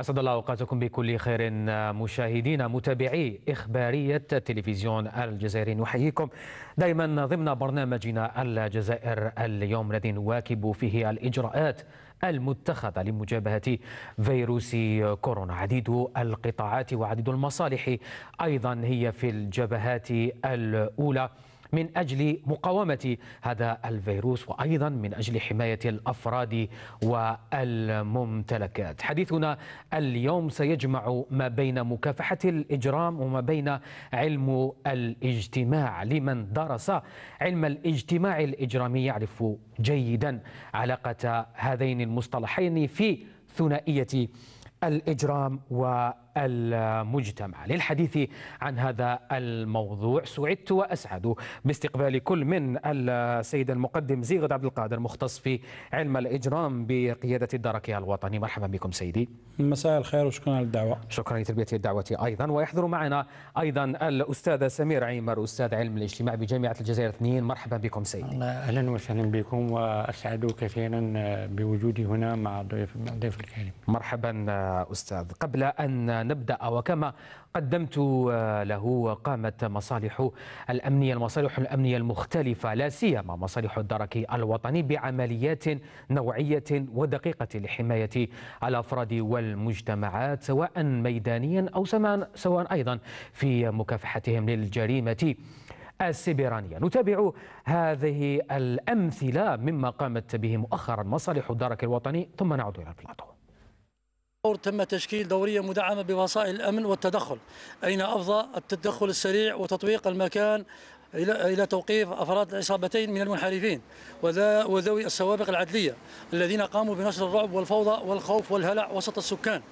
أسعد الله أوقاتكم بكل خير مشاهدينا متابعي إخبارية تلفزيون الجزائري نحييكم دائما ضمن برنامجنا الجزائر اليوم الذي نواكب فيه الإجراءات المتخذة لمجابهة فيروس كورونا عديد القطاعات وعديد المصالح أيضا هي في الجبهات الأولى من أجل مقاومة هذا الفيروس وأيضا من أجل حماية الأفراد والممتلكات حديثنا اليوم سيجمع ما بين مكافحة الإجرام وما بين علم الاجتماع لمن درس علم الاجتماع الإجرامي يعرف جيدا علاقة هذين المصطلحين في ثنائية الإجرام والإجرام المجتمع للحديث عن هذا الموضوع سعدت وأسعد باستقبال كل من السيد المقدم زيغد عبد القادر مختص في علم الإجرام بقيادة الدركي الوطني مرحبا بكم سيدي مساء الخير وشكرا على الدعوة شكرا لتلبية الدعوة أيضا ويحضر معنا أيضا الاستاذ سمير عيمر أستاذ علم الاجتماع بجامعة الجزائر اثنين مرحبا بكم سيدي أهلا وسهلا بكم وأسعد كثيرا بوجودي هنا مع ضيف الكريم مرحبا أستاذ قبل أن نبدأ وكما قدمت آه، له قامت مصالح الأمنية المصالح الأمنية المختلفة لا سيما مصالح الدرك الوطني بعمليات نوعية ودقيقة لحماية الأفراد والمجتمعات سواء ميدانيا أو سواء أيضا في مكافحتهم للجريمة السبرانية نتابع هذه الأمثلة مما قامت به مؤخرا مصالح الدرك الوطني ثم نعود إلى البلاطو تم تشكيل دورية مدعمة بوسائل الأمن والتدخل أين أفضى التدخل السريع وتطويق المكان إلى توقيف أفراد العصابتين من المنحرفين وذوي السوابق العدلية الذين قاموا بنشر الرعب والفوضى والخوف والهلع وسط السكان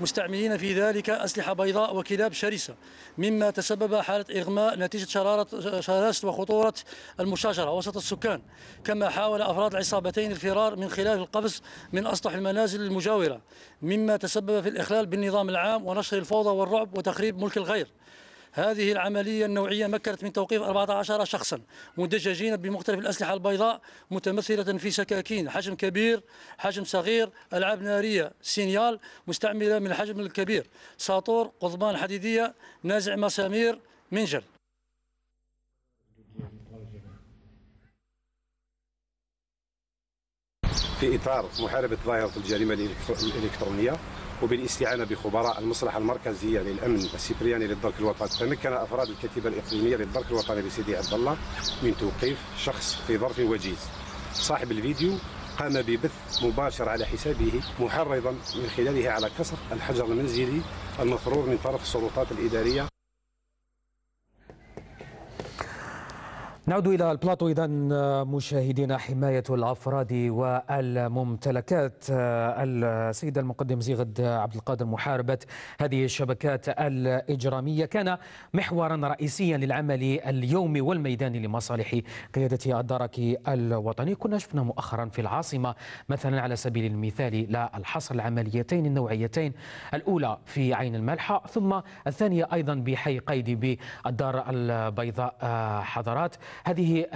مستعملين في ذلك أسلحة بيضاء وكلاب شرسة مما تسبب حالة إغماء نتيجة شرارة شراسة وخطورة المشاجرة وسط السكان كما حاول أفراد العصابتين الفرار من خلال القفز من أسطح المنازل المجاورة مما تسبب في الإخلال بالنظام العام ونشر الفوضى والرعب وتخريب ملك الغير هذه العملية النوعية مكنت من توقيف 14 شخصا مدججين بمختلف الأسلحة البيضاء متمثلة في سكاكين حجم كبير حجم صغير ألعاب نارية سينيال مستعملة من الحجم الكبير ساطور قضبان حديدية نازع مسامير منجل في اطار محاربه ظاهره الجريمه الالكترونيه وبالاستعانه بخبراء المصلحه المركزيه للامن السبرياني للدرك الوطني تمكن افراد الكتيبه الاقليميه للدرك الوطني بسيدي عبد الله من توقيف شخص في ظرف وجيز صاحب الفيديو قام ببث مباشر على حسابه محرضا من خلاله على كسر الحجر المنزلي المفروض من طرف السلطات الاداريه نعود إلى البلاطو إذا مشاهدينا حماية الأفراد والممتلكات السيد المقدم زيغد عبد القادر محاربة هذه الشبكات الإجرامية كان محورا رئيسيا للعمل اليومي والميداني لمصالح قيادة الدرك الوطني كنا شفنا مؤخرا في العاصمة مثلا على سبيل المثال لا الحصر العمليتين النوعيتين الأولى في عين الملحة ثم الثانية أيضا بحي قيدي بالدار البيضاء آه، حضرات هذه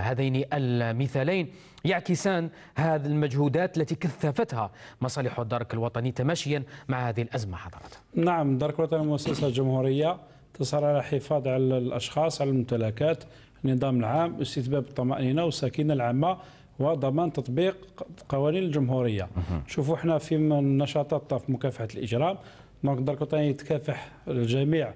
هذين المثالين يعكسان هذه المجهودات التي كثفتها مصالح الدرك الوطني تماشيا مع هذه الأزمة حضرتك نعم الدرك الوطني مؤسسة جمهورية تصر على الحفاظ على الأشخاص على الممتلكات النظام العام استتباب الطمأنينة والسكينة العامة وضمان تطبيق قوانين الجمهوريه شوفوا احنا في النشاطات في مكافحه الاجرام دونك الدرك الوطني يتكافح جميع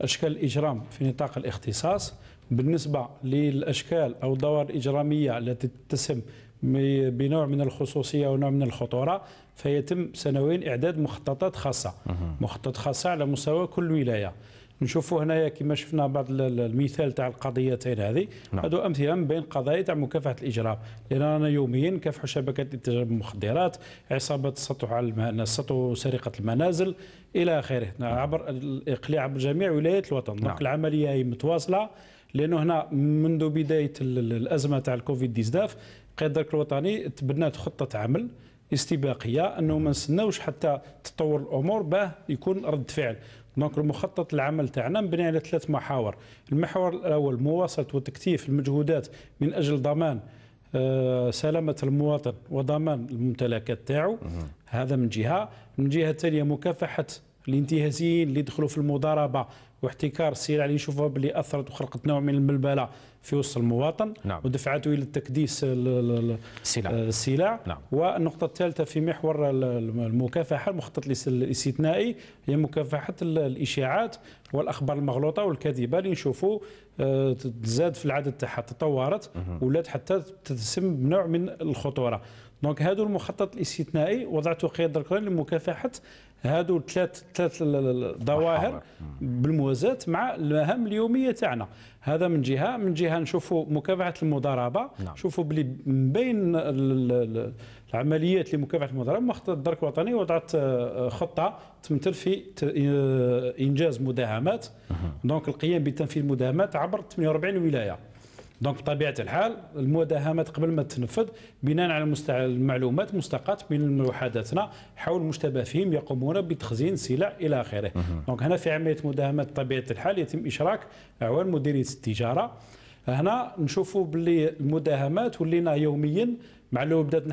اشكال الاجرام في نطاق الاختصاص بالنسبة للأشكال أو الدوائر الإجرامية التي تتسم بنوع من الخصوصية ونوع من الخطورة فيتم سنويا إعداد مخططات خاصة مخطط خاصة على مستوى كل ولاية نشوفوا هنايا كما شفنا بعض المثال تاع القضيتين هذه نعم. هذو امثله من بين قضايا تاع مكافحه الاجرام لان انا يوميا كافحوا شبكه التجاره المخدرات عصابه السطو على المهن... السطو سرقه المنازل الى اخره نعم. عبر الاقلاع عبر جميع ولايات الوطن نعم. العمليه هي متواصله لانه هنا منذ بدايه الازمه تاع الكوفيد 19 الدرك الوطني تبنات خطه عمل استباقيه انه ما نستناوش حتى تطور الامور باه يكون رد فعل دونك المخطط العمل تاعنا مبني على ثلاث محاور المحور الاول مواصله وتكثيف المجهودات من اجل ضمان آه، سلامة المواطن وضمان الممتلكات تاعو هذا من جهة من جهة ثانية مكافحة الانتهازيين اللي يدخلوا في المضاربة واحتكار السلع اللي يشوفها باللي اثرت وخلقت نوع من البلبله في وسط المواطن نعم. ودفعته الى تكديس السلع, السلع. آه، نعم. والنقطه الثالثه في محور المكافحه المخطط الاستثنائي هي مكافحه الاشاعات والاخبار المغلوطه والكاذبه اللي نشوفوا آه، تزاد في العدد تاعها تطورت ولات حتى تتسم بنوع من الخطوره دونك هادو المخطط الاستثنائي وضعته قيادة الكرة لمكافحة هادو ثلاث ثلاث الظواهر بالموازاة مع المهام اليومية تاعنا هذا من جهة من جهة نشوفوا مكافحة المضاربة نعم. نشوفوا شوفوا بلي من بين العمليات لمكافحة المضاربة مخطط الدرك الوطني وضعت آه، خطة تمثل في آه، إنجاز مداهمات دونك القيام بتنفيذ المداهمات عبر 48 ولاية دونك بطبيعه الحال المداهمات قبل ما تنفذ بناء على المعلومات مستقات من وحداتنا حول مشتبه فيهم يقومون بتخزين سلع الى اخره دونك هنا في عمليه مداهمات بطبيعه الحال يتم اشراك اعوان مديريه التجاره هنا نشوفوا باللي المداهمات ولينا يوميا مع لو بدات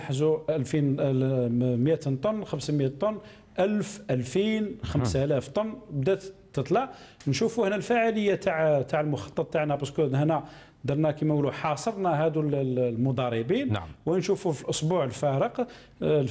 2000 100 طن 500 طن 1000 2000 5000 طن بدات تطلع نشوفوا هنا الفعاليه تاع تاع المخطط تاعنا باسكو هنا درنا كما نقولوا حاصرنا هذو المضاربين نعم. ونشوفوا في الاسبوع الفارق آه،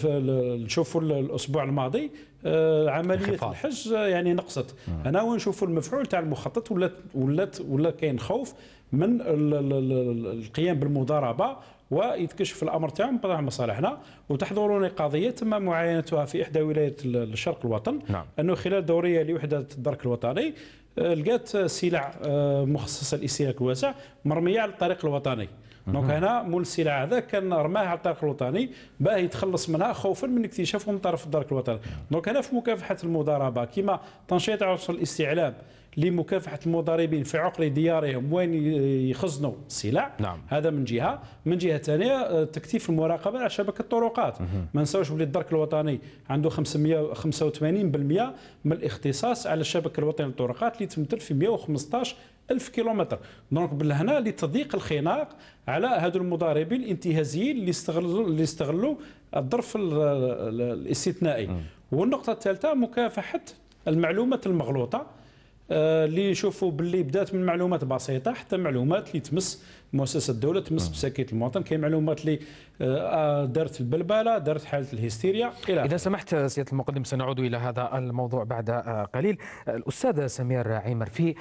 نشوفوا الاسبوع الماضي آه، عمليه انخفاض. الحج آه، يعني نقصت مم. نعم. انا ونشوفوا المفعول تاع المخطط ولات ولات ولا كاين خوف من القيام بالمضاربه ويتكشف الامر تاعهم بضع مصالحنا وتحضرني قضيه تم معاينتها في احدى ولايات الشرق الوطن نعم. انه خلال دوريه لوحده الدرك الوطني أه، لقات سلع أه، مخصصه لاستهلاك الواسع مرميه على الطريق الوطني دونك هنا مول السلع هذا كان رماها على الطريق الوطني باه يتخلص منها خوفا من اكتشافه من طرف الدرك الوطني دونك هنا في مكافحه المضاربه كما تنشيط عنصر الاستعلام لمكافحه المضاربين في عقر ديارهم وين يخزنوا السلع نعم. هذا من جهه من جهه ثانيه آه، تكثيف المراقبه على شبكه الطرقات ما نساوش بلي الدرك الوطني عنده 585% من الاختصاص على الشبكه الوطنيه للطرقات اللي تمثل في 115 ألف كيلومتر دونك بالهنا لتضييق الخناق على هذو المضاربين الانتهازيين اللي استغلوا اللي استغلوا الظرف الاستثنائي والنقطه الثالثه مكافحه المعلومات المغلوطه آه، اللي يشوفوا باللي بدات من معلومات بسيطه حتى معلومات اللي تمس مؤسسه الدوله تمس آه. بسكيت المواطن كاين معلومات اللي آه، آه، دارت البلبله دارت حاله الهستيريا الى اذا سمحت سياده المقدم سنعود الى هذا الموضوع بعد قليل الاستاذ سمير عمر في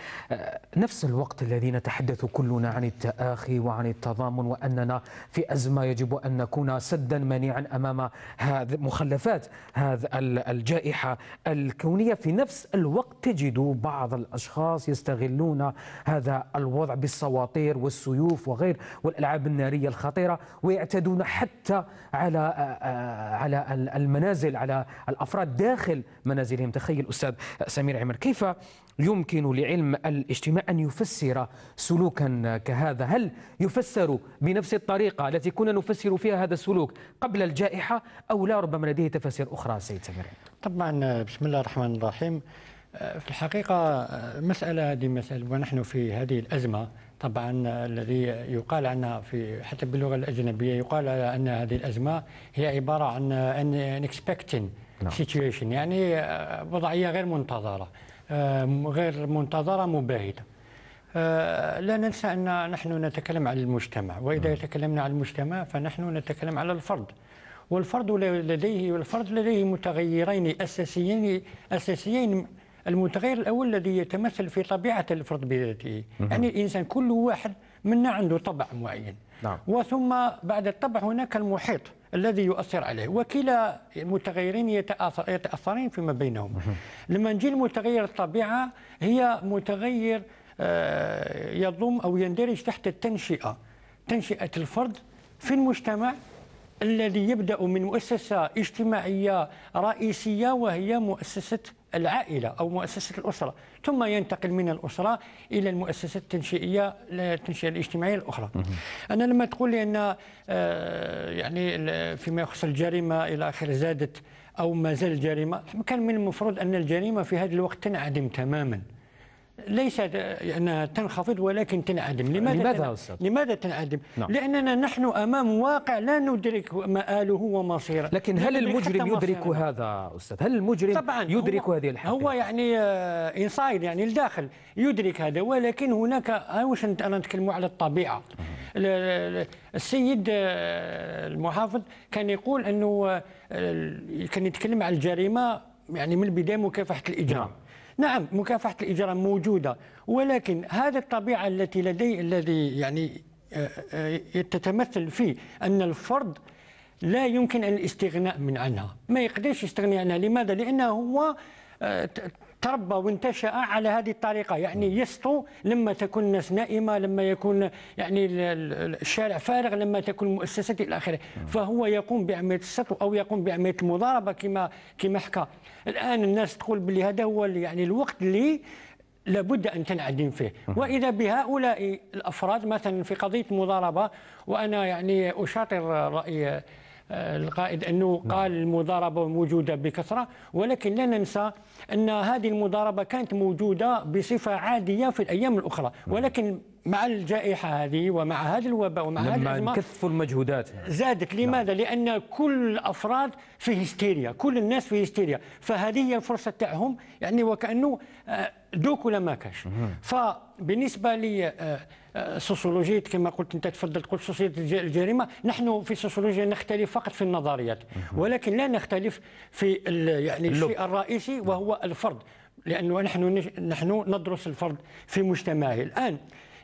نفس الوقت الذي نتحدث كلنا عن التآخي وعن التضامن واننا في ازمه يجب ان نكون سدا منيعا امام هذه مخلفات هذا الجائحه الكونيه في نفس الوقت تجد بعض الاشخاص يستغلون هذا الوضع بالسواطير والسيوف السيوف وغير والألعاب النارية الخطيرة ويعتدون حتى على آه، على المنازل على الأفراد داخل منازلهم تخيل أستاذ سمير عمر كيف يمكن لعلم الاجتماع أن يفسر سلوكا كهذا هل يفسر بنفس الطريقة التي كنا نفسر فيها هذا السلوك قبل الجائحة أو لا ربما لديه تفاسير أخرى سيد سمير طبعا آه، بسم الله الرحمن الرحيم آه، في الحقيقة مسألة هذه مسألة ونحن في هذه الأزمة طبعا الذي يقال عنها في حتى باللغه الاجنبيه يقال ان هذه الازمه هي عباره عن ان اكسبكتين سيتويشن يعني وضعيه غير منتظره آه، غير منتظره مباهته آه، لا ننسى ان نحن نتكلم عن المجتمع واذا نعم. تكلمنا عن المجتمع فنحن نتكلم على الفرد والفرد لديه الفرد لديه متغيرين اساسيين اساسيين المتغير الاول الذي يتمثل في طبيعه الفرد بذاته يعني الانسان كل واحد منا عنده طبع معين نعم. وثم بعد الطبع هناك المحيط الذي يؤثر عليه وكلا المتغيرين يتأثر يتأثرين فيما بينهم لما نجي المتغير الطبيعة هي متغير آه، يضم أو يندرج تحت التنشئة تنشئة الفرد في المجتمع الذي يبدأ من مؤسسة اجتماعية رئيسية وهي مؤسسة العائلة أو مؤسسة الأسرة ثم ينتقل من الأسرة إلى المؤسسة التنشئية التنشئة الاجتماعية الأخرى أنا لما تقول لي أن آه، يعني فيما يخص الجريمة إلى آخره زادت أو ما زال الجريمة كان من المفروض أن الجريمة في هذا الوقت تنعدم تماما ليس أنها تنخفض ولكن تنعدم لماذا لماذا, لماذا تنعدم نعم. لأننا نحن أمام واقع لا ندرك مآله ومصيره لكن هل المجرم يدرك هذا أستاذ هل المجرم طبعا يدرك هو هذه الحقيقة هو يعني إنسايد آه، يعني الداخل يدرك هذا ولكن هناك آه، واش أنا نتكلم على الطبيعة السيد آه، المحافظ كان يقول أنه كان يتكلم على الجريمة يعني من البداية مكافحة الإجرام نعم. نعم مكافحة الإجرام موجودة ولكن هذه الطبيعة التي لدي الذي يعني آه، آه، تتمثل في أن الفرد لا يمكن الاستغناء من عنها ما يقدرش يستغني عنها لماذا؟ لأنه هو آه، تربى وانتشأ على هذه الطريقة يعني يسطو لما تكون الناس نائمة لما يكون يعني الشارع فارغ لما تكون مؤسسات إلى آخره فهو يقوم بعملية السطو أو يقوم بعملية المضاربة كما كما حكى الآن الناس تقول بلي هذا هو يعني الوقت اللي لابد ان تنعدم فيه واذا بهؤلاء الافراد مثلا في قضيه مضاربه وانا يعني اشاطر راي آه، القائد انه نعم. قال المضاربه موجوده بكثره ولكن لا ننسى أن هذه المضاربة كانت موجودة بصفة عادية في الأيام الأخرى ولكن مع الجائحة هذه ومع هذا الوباء ومع هذا لما كثفوا المجهودات زادت نعم. لماذا؟ نعم. لأن كل الأفراد في هستيريا كل الناس في هستيريا فهذه هي الفرصة تاعهم يعني وكأنه آه، دوك ولا ما كاش فبالنسبة لي آه، آه، سوسيولوجية كما قلت أنت تفضلت قلت سوسيولوجية الجريمة نحن في السوسيولوجيا نختلف فقط في النظريات ولكن لا نختلف في يعني الشيء الرئيسي نعم. وهو الفرد لأنه نحن نحن ندرس الفرد في مجتمعه الآن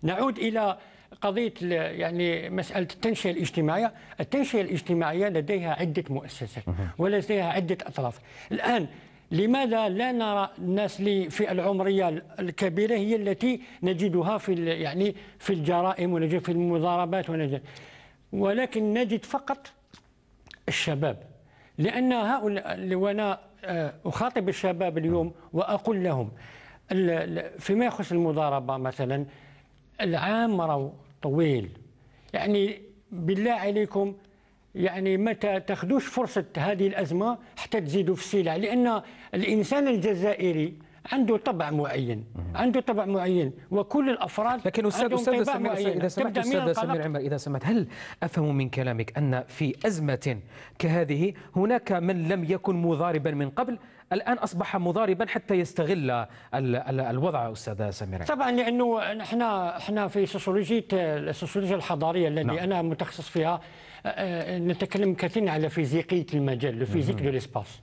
نعود إلى قضية يعني مسألة التنشئة الاجتماعية التنشئة الاجتماعية لديها عدة مؤسسات ولديها عدة أطراف الآن لماذا لا نرى الناس في العمرية الكبيرة هي التي نجدها في يعني في الجرائم ونجد في المضاربات ونجد ولكن نجد فقط الشباب لأن هؤلاء وأنا آه، أخاطب الشباب اليوم وأقول لهم فيما يخص المضاربة مثلا العام راهو طويل يعني بالله عليكم يعني ما تاخذوش فرصه هذه الازمه حتى تزيدوا في السلع لان الانسان الجزائري عنده طبع معين عنده طبع معين وكل الافراد لكن استاذ استاذ سمير اذا سمحت استاذ سمير عمر اذا سمحت هل افهم من كلامك ان في ازمه كهذه هناك من لم يكن مضاربا من قبل الآن أصبح مضاربا حتى يستغل الوضع أستاذ سمير طبعا لأنه نحن احنا في سوسيولوجية السوسيولوجيا الحضارية التي نعم. أنا متخصص فيها آه، نتكلم كثيرا على فيزيقية المجال فيزيك دو ليسباس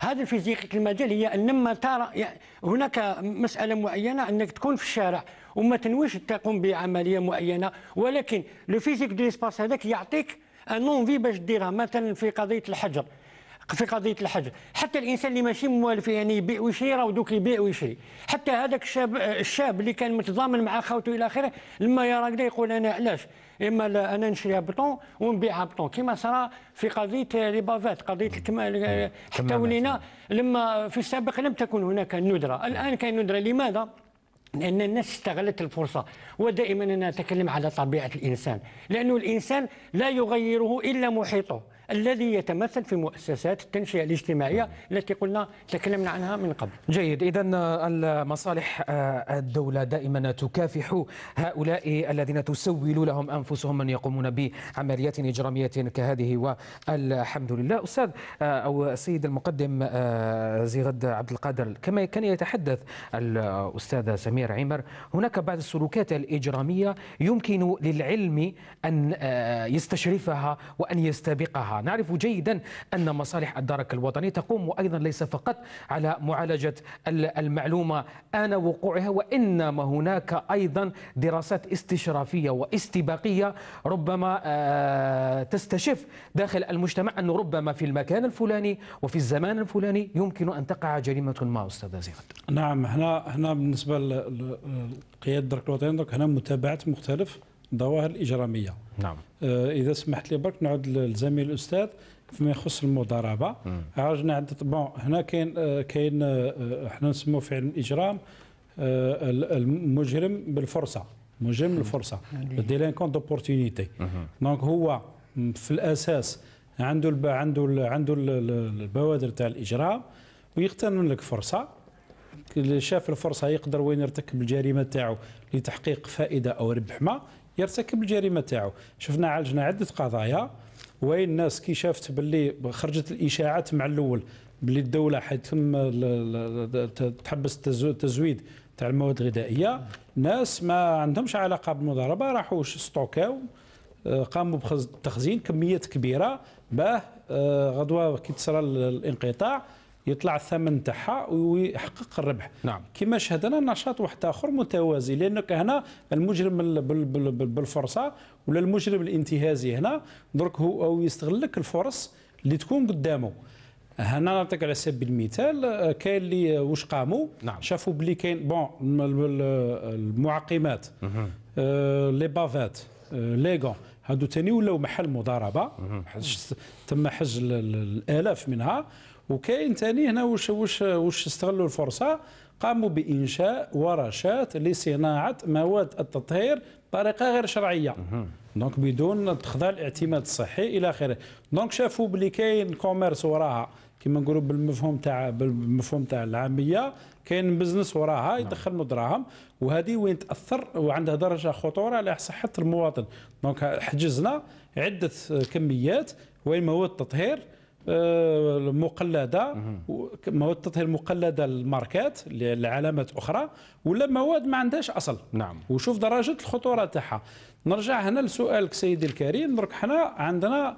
هذه الفيزيقية المجال هي أن لما ترى يعني هناك مسألة معينة أنك تكون في الشارع وما تنويش تقوم بعملية معينة ولكن لو فيزيك دو ليسباس هذاك يعطيك انونفي باش ديرها مثلا في قضيه الحجر في قضيه الحج حتى الانسان اللي ماشي موالف يعني يبيع ويشري راه دوك يبيع ويشري حتى هذاك الشاب الشاب اللي كان متضامن مع خوته الى اخره لما يرى كذا يقول انا علاش اما لا انا نشريها بطون ونبيعها بطون كما صرا في قضيه لي بافات قضيه الكمال آه، حتى ولينا لما في السابق لم تكن هناك ندره الان كاين ندره لماذا لأن الناس استغلت الفرصة ودائما أنا أتكلم على طبيعة الإنسان لأنه الإنسان لا يغيره إلا محيطه الذي يتمثل في مؤسسات التنشئه الاجتماعيه التي قلنا تكلمنا عنها من قبل. جيد، اذا آه، المصالح آه، الدوله دائما تكافح هؤلاء الذين تسول لهم انفسهم من يقومون بعمليات اجراميه كهذه والحمد لله. استاذ آه، او السيد المقدم زيغد عبد القادر كما كان يتحدث الاستاذ سمير عمر هناك بعض السلوكات الاجراميه يمكن للعلم ان يستشرفها وان يستبقها نعرف جيدا أن مصالح الدرك الوطني تقوم أيضا ليس فقط على معالجة المعلومة آن وقوعها وإنما هناك أيضا دراسات استشرافية واستباقية ربما آه، تستشف داخل المجتمع أنه ربما في المكان الفلاني وفي الزمان الفلاني يمكن أن تقع جريمة ما أستاذ زياد نعم هنا هنا بالنسبة لقيادة الدرك الوطني هنا متابعة مختلف الظواهر الاجراميه نعم آه اذا سمحت لي برك نعود للزميل الاستاذ فيما يخص المضاربه عرجنا عند بون هنا كاين آه، كاين احنا آه، نسموه في علم الاجرام آه، المجرم بالفرصه مجرم بالفرصه ديلينكون دوبورتينيتي دونك هو في الاساس عنده الب... عنده ال... عنده البوادر تاع الاجرام ويغتنم لك فرصه اللي شاف الفرصه يقدر وين يرتكب الجريمه تاعو لتحقيق فائده او ربح ما يرتكب الجريمه تاعو شفنا عالجنا عده قضايا وين الناس كي شافت باللي خرجت الاشاعات مع الاول باللي الدوله حيتم تحبس التزويد تاع المواد الغذائيه ناس ما عندهمش علاقه بالمضاربه راحوا ستوكاو آه، قاموا بتخزين كميات كبيره باه آه، غدوه كي تصرى الانقطاع يطلع الثمن تاعها ويحقق الربح نعم كما شهدنا نشاط واحد اخر متوازي لانك هنا المجرم بالفرصه ولا المجرم الانتهازي هنا درك هو يستغل لك الفرص اللي تكون قدامه هنا نعطيك على سبيل المثال آه، كاين اللي آه، واش قاموا نعم. شافوا بلي كاين بون المعقمات آه، لي بافات ليغون لي غون هادو ثاني ولاو محل مضاربه تم حج الالاف منها وكاين ثاني هنا واش واش واش استغلوا الفرصه قاموا بانشاء ورشات لصناعه مواد التطهير بطريقه غير شرعيه دونك بدون تخضع الاعتماد الصحي الى اخره دونك شافوا بلي كاين كوميرس وراها كما نقولوا بالمفهوم تاع بالمفهوم تاع العاميه كاين بزنس وراها نعم. يدخل دراهم وهذه وين تاثر وعندها درجه خطوره على صحه المواطن دونك حجزنا عده كميات وين مواد التطهير آه، مقلده مواد تطهير مقلده الماركات لعلامات اخرى ولا مواد ما عندهاش اصل نعم وشوف درجه الخطوره تاعها نرجع هنا لسؤالك سيدي الكريم درك حنا عندنا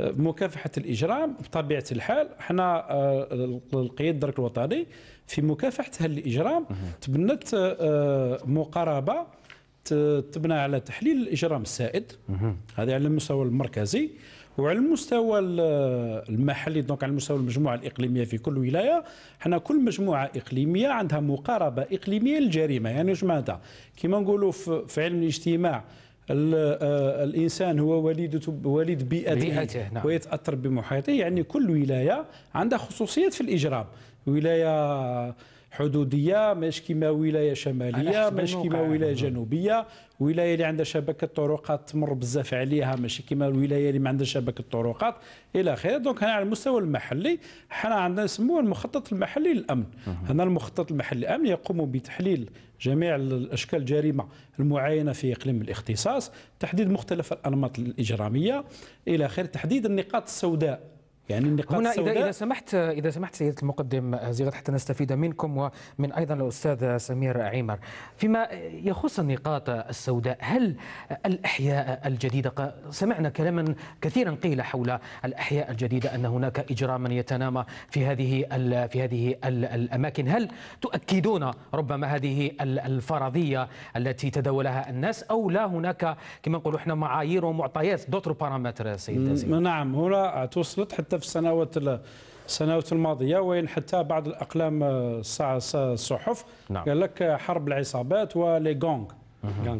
آه، مكافحه الاجرام بطبيعه الحال حنا آه، القيادة الدرك الوطني في مكافحه الاجرام تبنت مقاربه تبنى على تحليل الاجرام السائد هذا على المستوى المركزي وعلى المستوى المحلي دونك على المستوى المجموعه الاقليميه في كل ولايه حنا كل مجموعه اقليميه عندها مقاربه اقليميه للجريمه يعني واش معناتها كيما نقولوا في علم الاجتماع آه، الانسان هو وليد وليد بيئته, بيئته نعم. ويتاثر بمحيطه يعني كل ولايه عندها خصوصيات في الاجرام ولايه حدوديه ماشي كيما ولايه شماليه ماشي كيما ولايه جنوبيه ولايه اللي عندها شبكه طرقات تمر بزاف عليها ماشي كيما الولايه اللي ما عندها شبكه طرقات الى اخره دونك هنا على المستوى المحلي حنا عندنا نسموه المخطط المحلي للامن هنا المخطط المحلي الامن يقوم بتحليل جميع الاشكال الجريمه المعينه في اقليم الاختصاص تحديد مختلف الانماط الاجراميه الى اخره تحديد النقاط السوداء يعني النقاط هنا إذا, إذا سمحت إذا سمحت سيدة المقدم زياد حتى نستفيد منكم ومن أيضا الأستاذ سمير عمر فيما يخص النقاط السوداء هل الأحياء الجديدة سمعنا كلاما كثيرا قيل حول الأحياء الجديدة أن هناك إجراما يتنامى في هذه في هذه الأماكن هل تؤكدون ربما هذه الفرضية التي تداولها الناس أو لا هناك كما نقولوا احنا معايير ومعطيات دوتر بارامتر سيد نعم هنا توصلت حتى في السنوات السنوات الماضيه وين حتى بعض الاقلام آه، الصحف نعم. قال لك آه، حرب العصابات ولي غونغ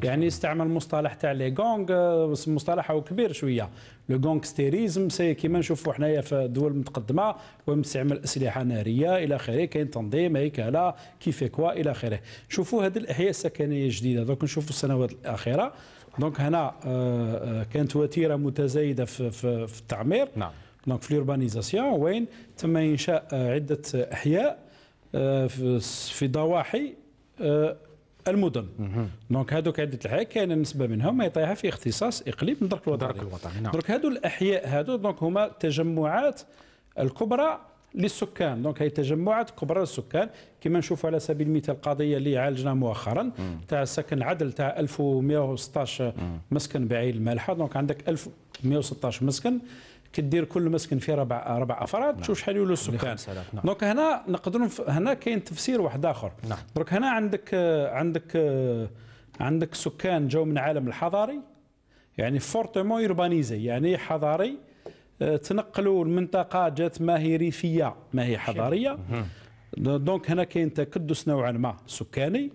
يعني استعمل مصطلح تاع لي غونغ آه، مصطلح هو كبير شويه لو غونغستيريزم سي كيما نشوفوا حنايا في الدول المتقدمه ومستعمل اسلحه ناريه الى اخره كاين تنظيم هيكله كيف كوا الى اخره شوفوا هذه الاحياء السكنيه الجديده دونك نشوفوا السنوات الاخيره دونك هنا كانت وتيره متزايده في التعمير نعم دونك في لوربانيزاسيون وين تم إنشاء عدة أحياء آه، في ضواحي آه، المدن دونك هذوك عده الحياه كاينه نسبه منهم ما يطيحها في اختصاص اقليم درك الوطني درك الوطني نعم درك هذو الاحياء هذو دونك هما التجمعات الكبرى للسكان دونك هي تجمعات كبرى للسكان كما نشوفوا على سبيل المثال القضيه اللي عالجنا مؤخرا تاع السكن عدل تاع 1116 مسكن بعين المالحه دونك عندك 1116 مسكن كدير كل مسكن فيه ربع ربع افراد نعم. تشوف شحال يولوا السكان نعم. دونك هنا نقدروا نف... هنا كاين تفسير واحد اخر نعم. دونك هنا عندك عندك عندك سكان جاو من العالم الحضاري يعني فورتمون اوربانيزي يعني حضاري آه، تنقلوا المنطقه جات ما هي ريفيه ما هي حضاريه دونك هنا كاين تكدس نوعا ما سكاني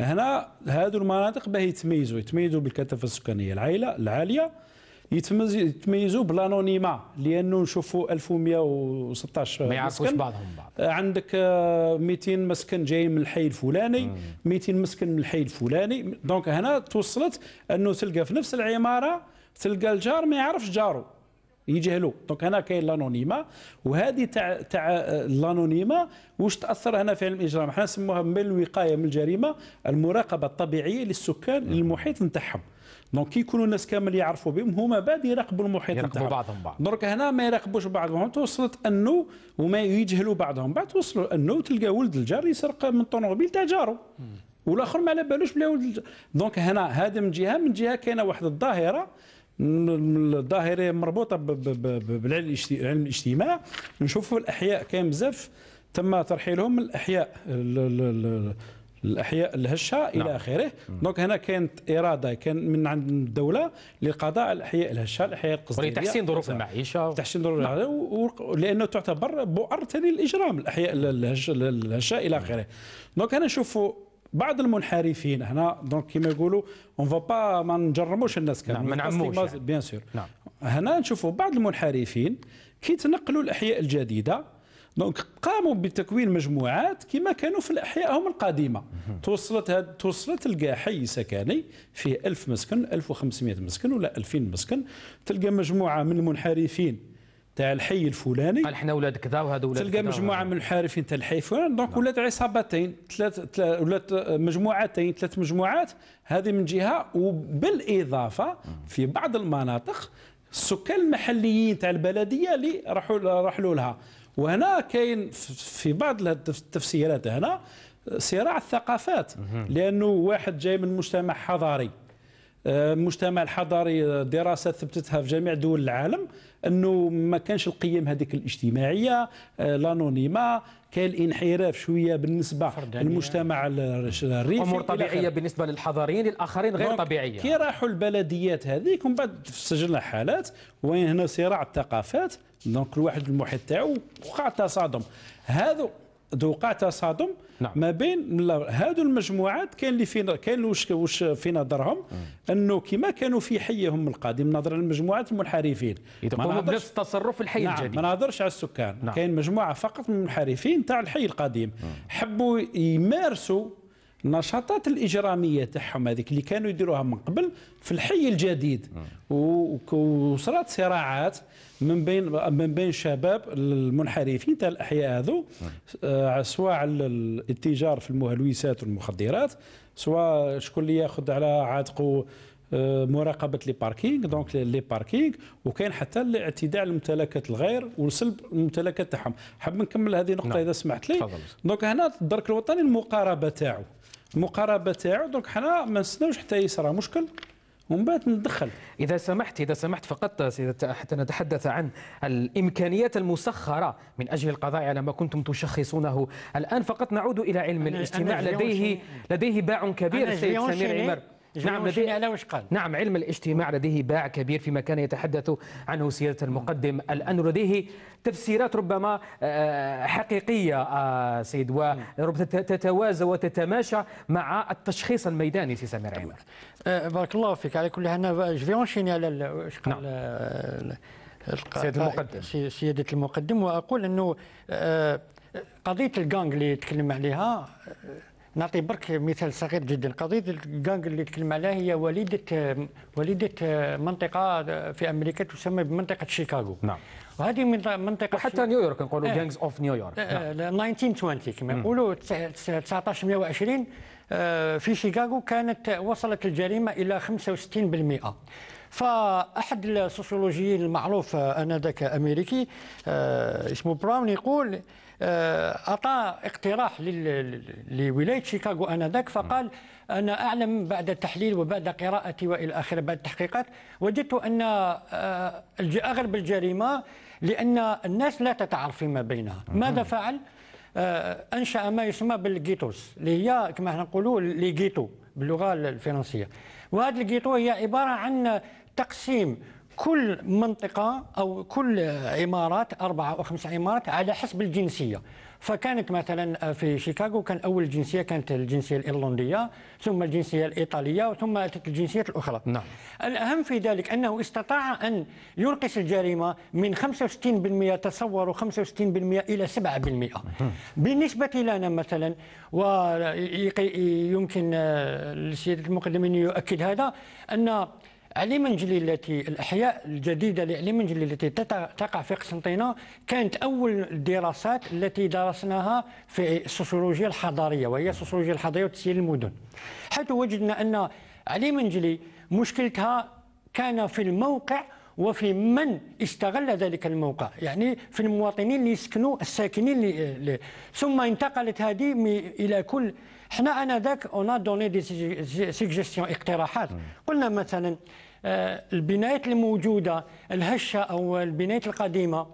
هنا هذو المناطق باه يتميزوا يتميزوا بالكثافه السكانيه العائله العاليه يتميزوا بالانونيما لانه نشوفوا 1116 ما يعرفوش بعضهم بعض آه، عندك 200 آه، مسكن جاي من الحي الفلاني 200 مسكن من الحي الفلاني دونك هنا توصلت انه تلقى في نفس العماره تلقى الجار ما يعرفش جاره يجهلوا دونك هنا كاين لانونيما وهذه تاع تاع لانونيما واش تاثر هنا في علم الاجرام حنا نسموها من الوقايه من الجريمه المراقبه الطبيعيه للسكان للمحيط نتاعهم دونك كي يكونوا الناس كامل يعرفوا بهم هما بعد يراقبوا المحيط يراقبوا بعضهم بعض درك هنا ما يراقبوش بعضهم توصلت انه وما يجهلوا بعضهم بعد توصلوا انه تلقى ولد الجار يسرق من الطوموبيل تاع جاره والاخر ما على بالوش بلا ولد دونك هنا هذا من جهه من جهه كاينه واحد الظاهره الظاهره مربوطه بالعلم الاجتماع نشوفوا الاحياء كاين بزاف تم ترحيلهم من الاحياء الاحياء الهشه الى نعم. اخره دونك هنا كانت اراده كان من عند الدوله للقضاء على الاحياء الهشه الاحياء القصديه تحسين ظروف المعيشه تحسين ظروف نعم. و... لانه تعتبر بؤر ثاني للاجرام الاحياء الهشه الى اخره دونك هنا نشوفوا بعض المنحرفين هنا دونك كما يقولوا اون فا با ما نجرموش الناس كامل نعم ما نعموش يعني. بيان سور نعم. هنا نشوفوا بعض المنحرفين كيتنقلوا الاحياء الجديده دونك قاموا بتكوين مجموعات كما كانوا في احيائهم القديمه توصلت هاد توصلت لقى حي سكني فيه 1000 مسكن 1500 مسكن ولا 2000 مسكن تلقى مجموعه من المنحرفين تاع الحي الفلاني قال حنا ولاد كذا وهذا ولاد تلقى مجموعه من الحارفين تاع الحي الفلاني دونك نعم. ولات عصابتين ثلاث ولات مجموعتين ثلاث مجموعات هذه من جهه وبالاضافه في بعض المناطق السكان المحليين تاع البلديه اللي راحوا راحوا لها وهنا كاين في بعض التفسيرات هنا صراع الثقافات لانه واحد جاي من مجتمع حضاري المجتمع آه، الحضاري آه، دراسات ثبتتها في جميع دول العالم انه ما كانش القيم هذيك الاجتماعيه آه، لانونيما كان الانحراف شويه بالنسبه يعني للمجتمع الريفي امور طبيعيه بالنسبه للحضاريين للاخرين غير طبيعيه كي راحوا البلديات هذيك ومن بعد سجلنا حالات وين هنا صراع الثقافات دونك الواحد المحيط تاعو وقع تصادم هذا وقع تصادم نعم. ما بين هادو المجموعات كاين اللي فين كاين واش واش في نظرهم انه كما كانوا في حيهم القديم نظرا للمجموعات المنحرفين ما بنفس التصرف في الحي نعم الجديد ما نهضرش على السكان نعم. كاين مجموعه فقط من المنحرفين تاع الحي القديم حبوا يمارسوا النشاطات الاجراميه تاعهم هذيك اللي كانوا يديروها من قبل في الحي الجديد وصارت صراعات من بين من بين الشباب المنحرفين تاع الاحياء هذو آه، سواء على الاتجار في المهلوسات والمخدرات سواء شكون اللي ياخذ على عاتقه آه، مراقبه لي باركينغ دونك لي باركينغ وكاين حتى الاعتداء على الممتلكات الغير وسلب الممتلكات تاعهم حاب نكمل هذه النقطه نعم. اذا سمحت لي دونك هنا الدرك الوطني المقاربه تاعو المقاربه تاعو دونك حنا ما نستناوش حتى يصرى مشكل ومن بعد ندخل اذا سمحت اذا سمحت فقط حتى نتحدث عن الامكانيات المسخره من اجل القضاء على ما كنتم تشخصونه الان فقط نعود الى علم الاجتماع لديه لديه باع كبير سيد سمير عمر نعم, نعم، لديه وش قال نعم علم الاجتماع لديه باع كبير فيما كان يتحدث عنه سيادة المقدم الآن لديه تفسيرات ربما آه، حقيقية آه، سيد وربما نعم. تتوازى وتتماشى مع التشخيص الميداني سي سمير عمر نعم. آه، بارك الله فيك على كل حال جو على واش قال سيادة المقدم سيادة المقدم وأقول أنه قضية الجانج اللي تكلم عليها نعطي برك مثال صغير جدا قضيه الجانج اللي تكلم عليها هي وليده وليده منطقه في امريكا تسمى بمنطقه شيكاغو نعم وهذه منطقه وحتى نيويورك نقولوا آه جانجز اوف نيويورك آه نعم. 1920 آه، كما يقولوا 1920 آه، في شيكاغو كانت وصلت الجريمه الى 65% فاحد السوسيولوجيين المعروف آه، انذاك امريكي اسمه براون يقول آه، أعطى اقتراح لولاية شيكاغو آنذاك فقال أنا أعلم بعد التحليل وبعد قراءتي وإلى آخره بعد التحقيقات وجدت أن آه، أغلب الجريمة لأن الناس لا تتعرف فيما بينها ماذا فعل؟ آه، أنشأ ما يسمى بالجيتوس اللي هي كما احنا نقولوا لي باللغة الفرنسية وهذا الجيتو هي عبارة عن تقسيم كل منطقة أو كل عمارات أربعة أو خمس عمارات على حسب الجنسية فكانت مثلا في شيكاغو كان أول جنسية كانت الجنسية الإيرلندية ثم الجنسية الإيطالية ثم الجنسية الجنسيات الأخرى نعم. الأهم في ذلك أنه استطاع أن ينقص الجريمة من 65% تصوروا 65% إلى 7% بالنسبة لنا مثلا ويمكن السيد أن يؤكد هذا أن علي منجلي التي الأحياء الجديدة لعلي منجلي التي تقع في قسنطينة كانت أول الدراسات التي درسناها في السوسيولوجيا الحضارية وهي السوسيولوجيا الحضارية وتسيير المدن حيث وجدنا أن علي منجلي مشكلتها كان في الموقع وفي من استغل ذلك الموقع يعني في المواطنين اللي يسكنوا الساكنين اللي, اللي ثم انتقلت هذه الى كل حنا انا ذاك اون دوني دي سيجستيون اقتراحات قلنا مثلا آه، البنايات الموجوده الهشه او البنايات القديمه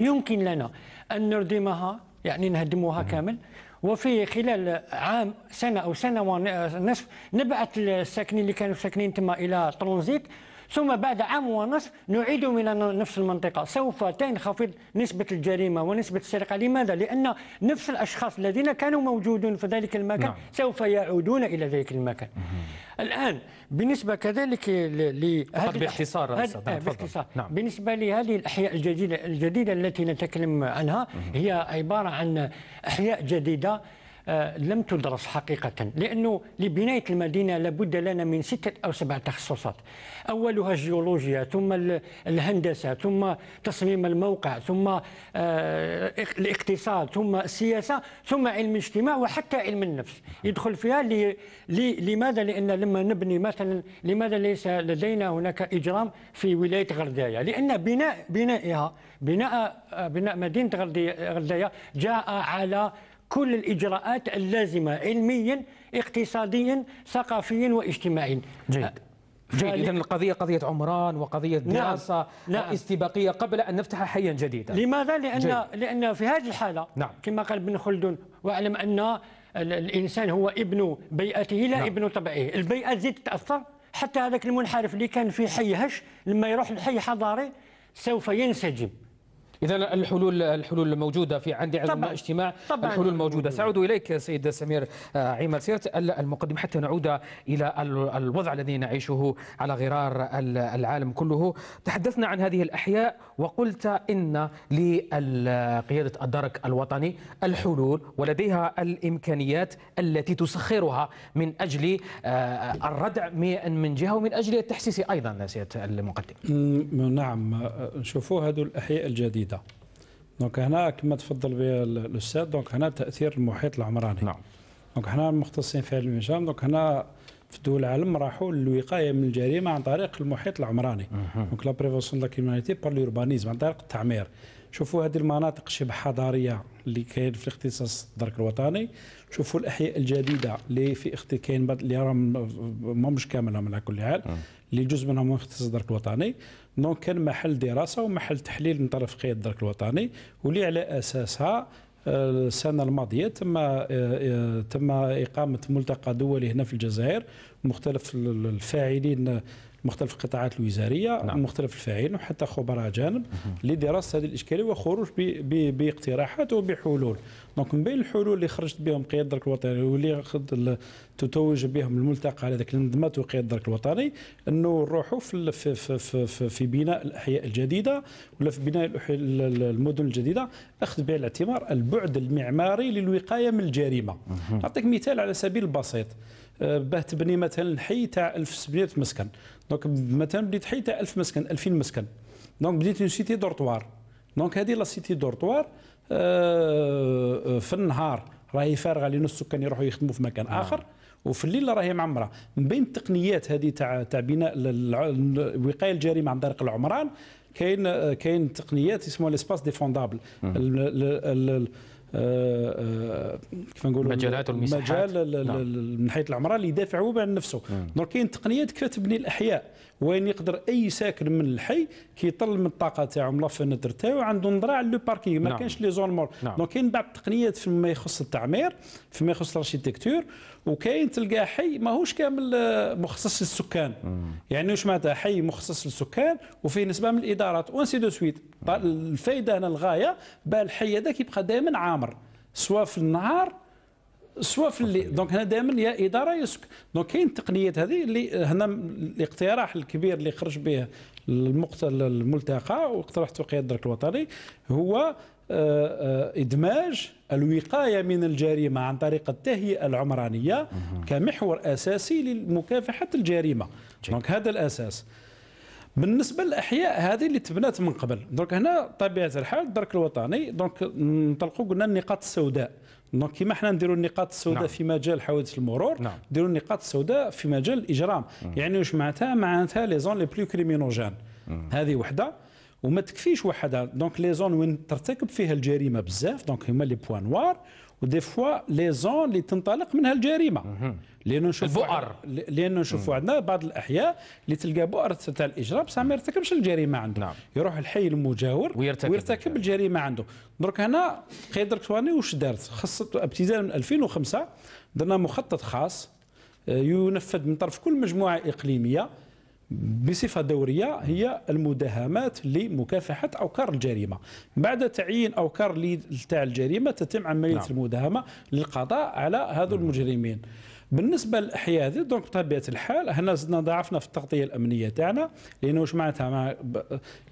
يمكن لنا ان نردمها يعني نهدموها كامل وفي خلال عام سنه او سنه ونصف نبعث الساكنين اللي كانوا ساكنين تما الى ترونزيت ثم بعد عام ونصف نعيد من نفس المنطقة سوف تنخفض نسبة الجريمة ونسبة السرقة لماذا؟ لأن نفس الأشخاص الذين كانوا موجودون في ذلك المكان نعم. سوف يعودون إلى ذلك المكان مه. الآن بالنسبة كذلك لهذه باختصار هد... باختصار نعم. بالنسبة لهذه الأحياء الجديدة الجديدة التي نتكلم عنها مه. هي عبارة عن أحياء جديدة آه، لم تدرس حقيقة لأنه لبناية المدينة لابد لنا من ستة أو سبعة تخصصات أولها الجيولوجيا ثم الهندسة ثم تصميم الموقع ثم آه، الاقتصاد ثم السياسة ثم علم الاجتماع وحتى علم النفس يدخل فيها لي لي لماذا لأن لما نبني مثلا لماذا ليس لدينا هناك إجرام في ولاية غرداية لأن بناء بنائها بناء آه، بناء مدينة غرداية جاء على كل الإجراءات اللازمة علميا اقتصاديا ثقافيا واجتماعيا جيد أه، جيد اذا القضيه قضيه عمران وقضيه نعم، دراسه نعم. نعم. استباقيه قبل ان نفتح حيا جديدا لماذا لان جيد. لان في هذه الحاله نعم. كما قال ابن خلدون واعلم ان الانسان هو ابن بيئته لا نعم. ابن طبعه البيئه تزيد تاثر حتى هذاك المنحرف اللي كان في حي هش لما يروح لحي حضاري سوف ينسجم اذا الحلول الحلول الموجوده في عندي عندما اجتماع طبعاً الحلول موجوده ساعود اليك سيد سمير عمر سيرت المقدم حتى نعود الى الوضع الذي نعيشه على غرار العالم كله تحدثنا عن هذه الاحياء وقلت ان لقياده الدرك الوطني الحلول ولديها الامكانيات التي تسخرها من اجل آه، الردع من جهه ومن اجل التحسيس ايضا سياده المقدم نعم شوفوا هذه الاحياء الجديده جدا دونك هنا كما تفضل به الاستاذ دونك هنا تاثير المحيط العمراني نعم دونك هنا المختصين في هذا المجال دونك هنا في دول العالم راحوا للوقايه من الجريمه عن طريق المحيط العمراني دونك لا بريفونسيون دو لا بار لوربانيزم عن طريق التعمير شوفوا هذه المناطق شبه حضاريه اللي كاين في الاختصاص الدرك الوطني شوفوا الاحياء الجديده اللي في اخت كاين اللي راهم مش كامله على كل حال اللي جزء منهم اختصاص الدرك الوطني دونك كان محل دراسه ومحل تحليل من طرف قيادة الدرك الوطني واللي على اساسها آه، السنة الماضية تم آه، آه، تم إقامة ملتقى دولي هنا في الجزائر مختلف الفاعلين مختلف القطاعات الوزاريه نعم. مختلف الفاعلين وحتى خبراء جانب لدراسه هذه الاشكاليه وخروج باقتراحات وبحلول دونك من بين الحلول اللي خرجت بهم قياده الدرك الوطني واللي تتوج بهم الملتقى على ذاك المنظمات وقياده الدرك الوطني انه نروحوا في, في, في, في, في بناء الاحياء الجديده ولا في بناء المدن الجديده اخذ بها الاعتبار البعد المعماري للوقايه من الجريمه نعطيك مثال على سبيل البسيط باه تبني مثلا حي تاع 1700 مسكن دونك مثلا بديت حي تاع 1000 مسكن 2000 مسكن دونك بديت اون سيتي دورتوار دونك هذه لا سيتي دورتوار آه، في النهار راهي فارغه لان السكان يروحوا يخدموا في مكان آه. اخر وفي الليل راهي معمره من بين التقنيات هذه تاع تاع بناء الوقايه الجريمه عن طريق العمران كاين آه، كاين تقنيات يسموها ليسباس ديفوندابل آه، آه، كيف نقولوا مجالات والمساحات مجال نعم. من حيث العمران اللي يدافع هو عن نفسه دونك كاين تقنيات كيف تبني الاحياء وين يقدر اي ساكن من الحي كيطل من الطاقه تاعو من لافينتر تاعو عنده نظره على لو باركينغ ما نعم. كانش لي زون مور دونك كاين بعض التقنيات فيما يخص التعمير فيما يخص الاركيتكتور وكاين تلقى حي ماهوش كامل آه، مخصص للسكان يعني واش معناتها حي مخصص للسكان وفيه نسبه من الادارات وانسي دو سويت الفائده هنا الغايه باه الحي هذا كيبقى دائما عامر سواء في النهار سواء في الليل دونك هنا دائما يا اداره يا سكان دونك كاين التقنيات هذه اللي هنا الاقتراح الكبير اللي خرج به المقتل الملتقى واقترحته توقيع الدرك الوطني هو ادماج الوقايه من الجريمه عن طريق التهيئه العمرانيه كمحور اساسي لمكافحه الجريمه دونك هذا الاساس بالنسبه للاحياء هذه اللي تبنات من قبل دونك هنا طبيعه الحال الدرك الوطني دونك نطلقوا قلنا النقاط السوداء دونك كيما حنا نديروا النقاط السوداء نعم. في مجال حوادث المرور نعم. نديروا النقاط السوداء في مجال الاجرام مم. يعني واش معناتها معناتها لي زون لي بلو كريمينوجين هذه وحده وما تكفيش وحدها دونك لي زون وين ترتكب فيها الجريمه بزاف دونك هما لي بوان نوار ودي فوا لي زون اللي تنطلق منها الجريمه لانه نشوفوا البؤر لانه نشوفوا عندنا بعض الاحياء اللي تلقى بؤر تاع الاجرام بصح ما يرتكبش الجريمه عنده نعم. يروح الحي المجاور ويرتكب, ويرتكب الجريمه عنده درك هنا قيادة تواني واش دارت خصت ابتداء من 2005 درنا مخطط خاص آه، ينفذ من طرف كل مجموعه اقليميه بصفه دوريه هي المداهمات لمكافحه اوكار الجريمه بعد تعيين اوكار تاع الجريمه تتم عمليه نعم. المداهمه للقضاء على هذو المجرمين بالنسبه للاحياء هذه دونك بطبيعه الحال هنا زدنا ضعفنا في التغطيه الامنيه تاعنا لان واش معناتها مع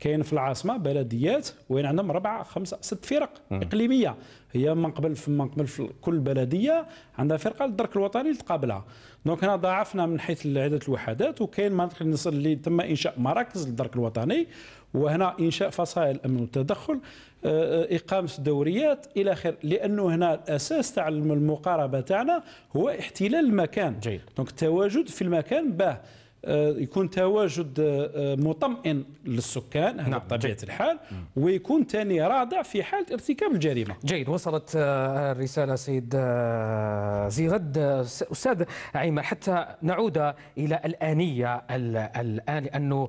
كاين في العاصمه بلديات وين عندهم ربعه خمسه ست فرق م. اقليميه هي من قبل في من قبل في كل بلديه عندها فرقه للدرك الوطني تقابلها دونك هنا ضاعفنا من حيث عدد الوحدات وكاين مناطق اللي تم انشاء مراكز للدرك الوطني وهنا انشاء فصائل الامن والتدخل آه، آه، اقامه دوريات الى اخره لانه هنا الاساس تاع المقاربه تاعنا هو احتلال المكان جيد دونك التواجد في المكان باه آه، يكون تواجد آه، آه، مطمئن للسكان نعم بطبيعه الحال ويكون ثاني رادع في حاله ارتكاب الجريمه. جيد وصلت الرساله سيد زيغد استاذ عيمه حتى نعود الى الانيه الان لأنه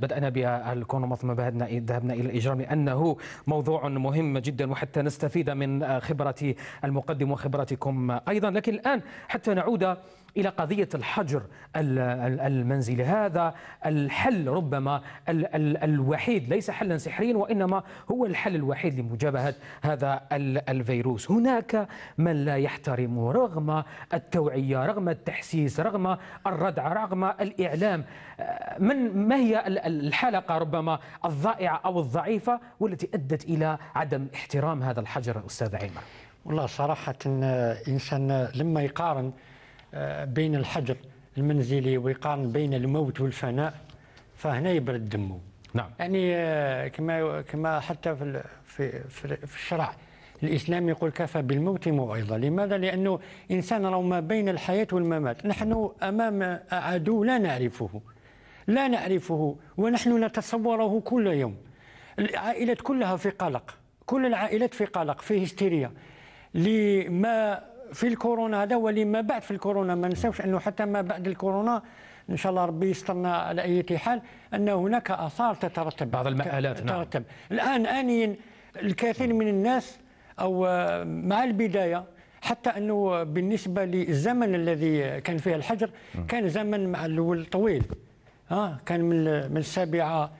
بدانا بها الكون ومطمئن بعدنا ذهبنا الى الاجرام لانه موضوع مهم جدا وحتى نستفيد من خبره المقدم وخبرتكم ايضا لكن الان حتى نعود إلى قضية الحجر المنزلي هذا الحل ربما ال ال الوحيد ليس حلا سحريا وإنما هو الحل الوحيد لمجابهة هذا الفيروس هناك من لا يحترم رغم التوعية رغم التحسيس رغم الردع رغم الإعلام آه، من ما هي الحلقة ربما الضائعة أو الضعيفة والتي أدت إلى عدم احترام هذا الحجر أستاذ عيمر والله صراحة إنسان لما يقارن آه، بين الحجر المنزلي ويقارن بين الموت والفناء فهنا يبرد دمه نعم يعني آه، كما كما حتى في في, في الشرع الاسلام يقول كفى بالموت موعظه لماذا لانه انسان راه ما بين الحياه والممات نحن امام عدو لا نعرفه لا نعرفه ونحن نتصوره كل يوم العائلات كلها في قلق كل العائلات في قلق في هستيريا لما في الكورونا هذا ولما ما بعد في الكورونا ما نساوش انه حتى ما بعد الكورونا ان شاء الله ربي يسترنا على اي حال ان هناك اثار تترتب بعض المآلات تترتب نعم. الان اني الكثير من الناس او مع البدايه حتى انه بالنسبه للزمن الذي كان فيه الحجر كان زمن مع الاول طويل ها كان من من السابعه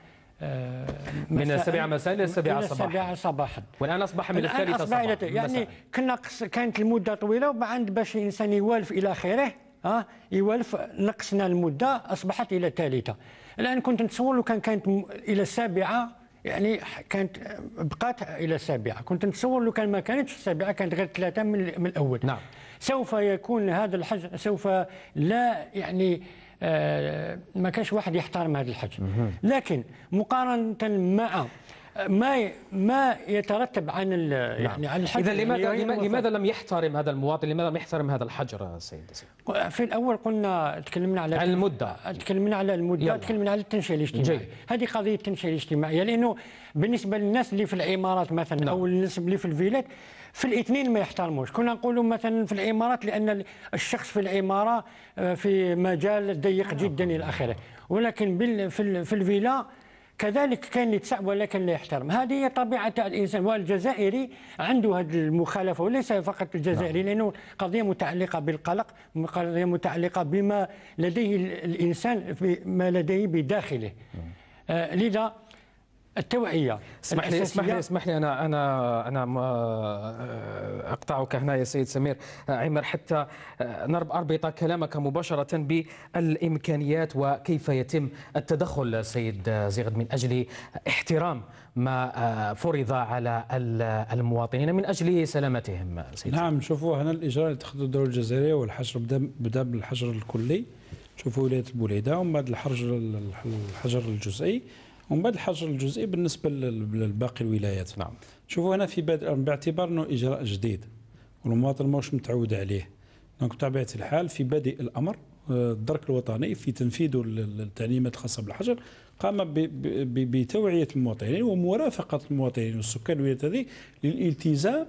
من السابعة مساء إلى السابعة صباحا السابعة صباحا والآن أصبح من الثالثة صباحا يعني كنا كانت المدة طويلة وما عند باش الإنسان يوالف إلى آخره ها يوالف نقصنا المدة أصبحت إلى الثالثة الآن كنت نتصور لو كان كانت إلى السابعة يعني كانت بقات الى السابعة كنت نتصور لو كان ما كانتش السابعة كانت غير ثلاثه من, من الاول نعم سوف يكون هذا الحجر سوف لا يعني آه، ما كانش واحد يحترم هذا الحجم لكن مقارنه مع ما ما يترتب عن نعم. يعني عن الحجر اذا لماذا لماذا لم يحترم هذا المواطن لماذا لم يحترم هذا الحجر سيد في الاول قلنا تكلمنا على عن المده تكلمنا على المده يلا. تكلمنا على التنشئه الاجتماعيه جي. هذه قضيه التنشئه الاجتماعيه لانه يعني بالنسبه للناس اللي في العمارات مثلا لا. نعم. او الناس اللي في الفيلات في الاثنين ما يحترموش كنا نقولوا مثلا في الامارات لان الشخص في الاماره آه، في مجال ضيق جدا الى اخره ولكن في الفيلا كذلك كان يتسع ولكن لا يحترم هذه هي طبيعه الانسان والجزائري عنده هذه المخالفه وليس فقط الجزائري نعم. لانه قضيه متعلقه بالقلق قضيه متعلقه بما لديه الانسان ما لديه بداخله نعم. آه، لذا التوعيه اسمح لي اسمح لي اسمح لي انا انا انا آه، اقطعك هنا يا سيد سمير آه، عمر حتى آه، اربط كلامك مباشره بالامكانيات وكيف يتم التدخل سيد زيغد من اجل احترام ما فرض على المواطنين من اجل سلامتهم سيد نعم شوفوا هنا الاجراء اللي اتخذته الدوله الجزائريه والحشر بدا بدا بالحجر الكلي شوفوا ولايه البوليده ومن بعد الحجر الحجر الجزئي ومن بعد الحجر الجزئي بالنسبه لباقي الولايات نعم شوفوا هنا في بادئ باعتبار انه اجراء جديد والمواطن ماهوش متعود عليه دونك بطبيعه الحال في بادئ الامر آه، الدرك الوطني في تنفيذ التعليمات الخاصه بالحجر قام بتوعيه المواطنين ومرافقه المواطنين والسكان الولايات هذه للالتزام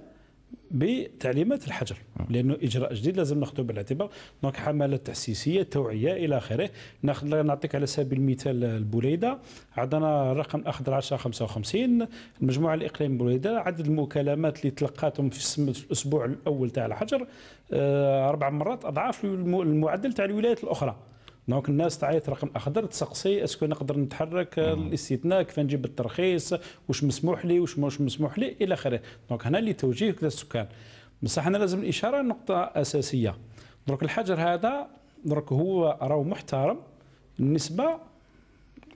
بتعليمات الحجر لانه اجراء جديد لازم ناخذه بالاعتبار دونك حملات تاسيسيه توعيه الى اخره ناخذ نعطيك على سبيل المثال البوليده عندنا رقم اخذ 1055 المجموعه الاقليم بوليده عدد المكالمات اللي تلقاتهم في الاسبوع الاول تاع الحجر آه، اربع مرات اضعاف المعدل تاع الولايات الاخرى دونك الناس تعيط رقم اخضر تسقسي اسكو نقدر نتحرك آه، الاستثناء كيف نجيب الترخيص واش مسموح لي واش مش مسموح لي الى اخره دونك هنا اللي توجيه للسكان بصح هنا لازم الاشاره نقطه اساسيه درك الحجر هذا درك هو راهو محترم النسبه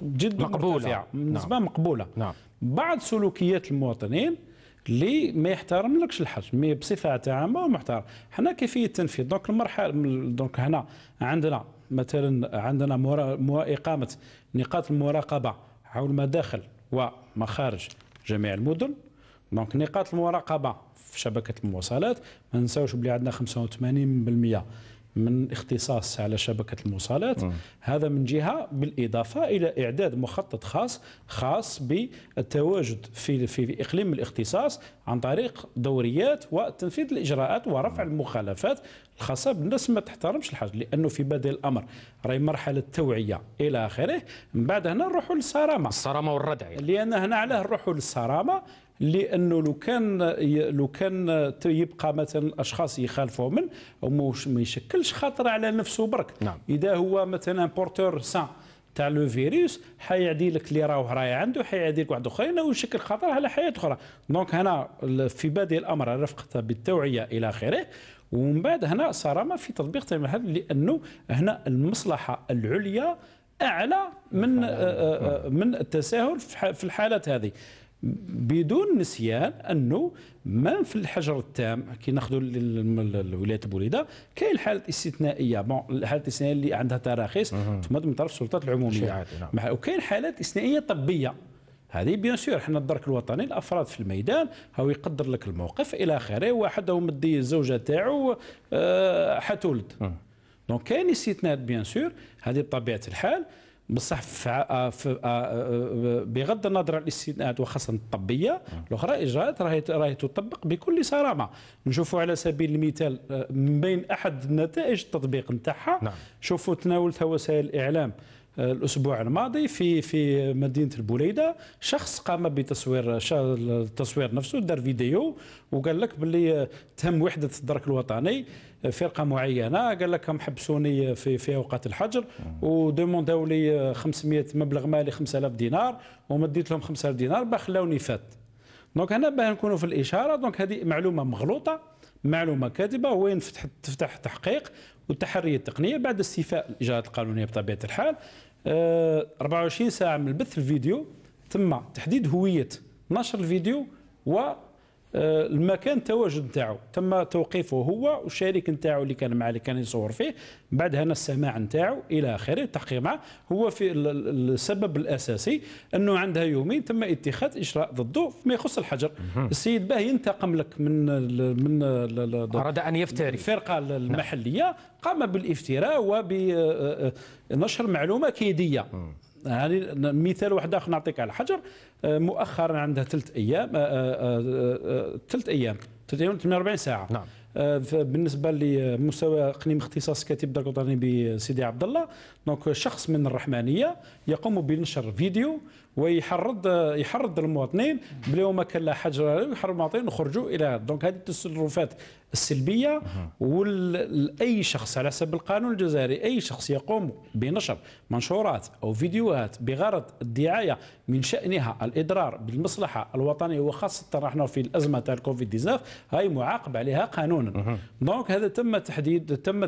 جد مقبوله نسبه نعم. مقبوله نعم. بعض سلوكيات المواطنين اللي ما يحترملكش الحج مي بصفه عامه محترم حنا كيفيه التنفيذ دونك المرحله دونك هنا عندنا مثلا عندنا إقامة نقاط المراقبة حول مداخل ومخارج جميع المدن دونك نقاط المراقبة في شبكة المواصلات ما ننساوش بلي عندنا 85% من اختصاص على شبكه الموصلات هذا من جهه بالاضافه الى اعداد مخطط خاص خاص بالتواجد في في اقليم الاختصاص عن طريق دوريات وتنفيذ الاجراءات ورفع المخالفات الخاصه بالناس ما تحترمش الحاج لانه في بادئ الامر راهي مرحله توعيه الى اخره من بعد هنا نروحوا للصرامه الصرامه والردع يعني. لان هنا علاه نروحوا للصرامه لانه لو كان لو كان يبقى مثلا اشخاص يخالفوه من ما يشكلش خطر على نفسه برك نعم. اذا هو مثلا بورتور سان تاع لو فيروس حيعدي لك اللي راه راهي عنده حيعدي لك واحد اخرين ويشكل خطر على حياه اخرى دونك هنا في بادئ الامر رفقه بالتوعيه الى اخره ومن بعد هنا صرامه في تطبيق هذا لانه هنا المصلحه العليا اعلى من آه، آه، آه، من التساهل في الحالات هذه بدون نسيان انه ما في الحجر التام كي ناخذوا الولايات بوليده كاين حاله استثنائيه بون الحاله الاستثنائيه اللي عندها تراخيص تمد من طرف السلطات العموميه نعم. وكاين حالات استثنائيه طبيه هذه بيان سور حنا الدرك الوطني الافراد في الميدان هو يقدر لك الموقف الى اخره واحد هو مدي الزوجه تاعو آه، حتولد دونك كاين استثناءات بيان سور هذه بطبيعه الحال بصح آه، آه، آه، بغض النظر الاستثناءات وخاصه الطبيه الاخرى اجراءات راهي راهي تطبق بكل صرامه نشوفوا على سبيل المثال من بين احد النتائج التطبيق نتاعها نعم. شوفوا تناولتها وسائل الاعلام الاسبوع الماضي في في مدينه البوليده شخص قام بتصوير التصوير نفسه دار فيديو وقال لك باللي تهم وحده الدرك الوطني فرقه معينه قال لك حبسوني في في اوقات الحجر ودومونداو لي 500 مبلغ مالي 5000 دينار ومديت لهم 5000 دينار باه خلاوني فات دونك هنا باه نكونوا في الاشاره دونك هذه معلومه مغلوطه معلومه كاذبه وين فتح تفتح تحقيق والتحريه التقنيه بعد استيفاء الاجراءات القانونيه بطبيعه الحال 24 آه، ساعه من البث الفيديو تم تحديد هويه نشر الفيديو و آه، المكان التواجد نتاعو تم توقيفه هو والشريك نتاعو اللي كان معاه اللي كان يصور فيه بعد هنا السماع نتاعو الى اخره التحقيق معه هو في السبب الاساسي انه عندها يومين تم اتخاذ اجراء ضده فيما يخص الحجر السيد باه ينتقم لك من من اراد ان يفتري الفرقه نعم. المحليه قام بالافتراء وبنشر آه، آه، معلومه كيديه يعني مثال واحد اخر نعطيك على حجر آه، مؤخرا عندها ثلاث ايام آه، آه، ثلاث ايام ثلاث ايام 48 ساعه نعم بالنسبه لمستوى اقليم اختصاص كاتب الدرك الوطني بسيدي عبد الله دونك شخص من الرحمانيه يقوم بنشر فيديو ويحرض يحرض المواطنين بلي هما كان لا حجر يحرض المواطنين يخرجوا الى دونك هذه التصرفات السلبيه واي شخص على حسب القانون الجزائري اي شخص يقوم بنشر منشورات او فيديوهات بغرض الدعايه من شانها الاضرار بالمصلحه الوطنيه وخاصه نحن في الازمه تاع الكوفيد 19 هاي معاقب عليها قانونا دونك هذا تم تحديد تم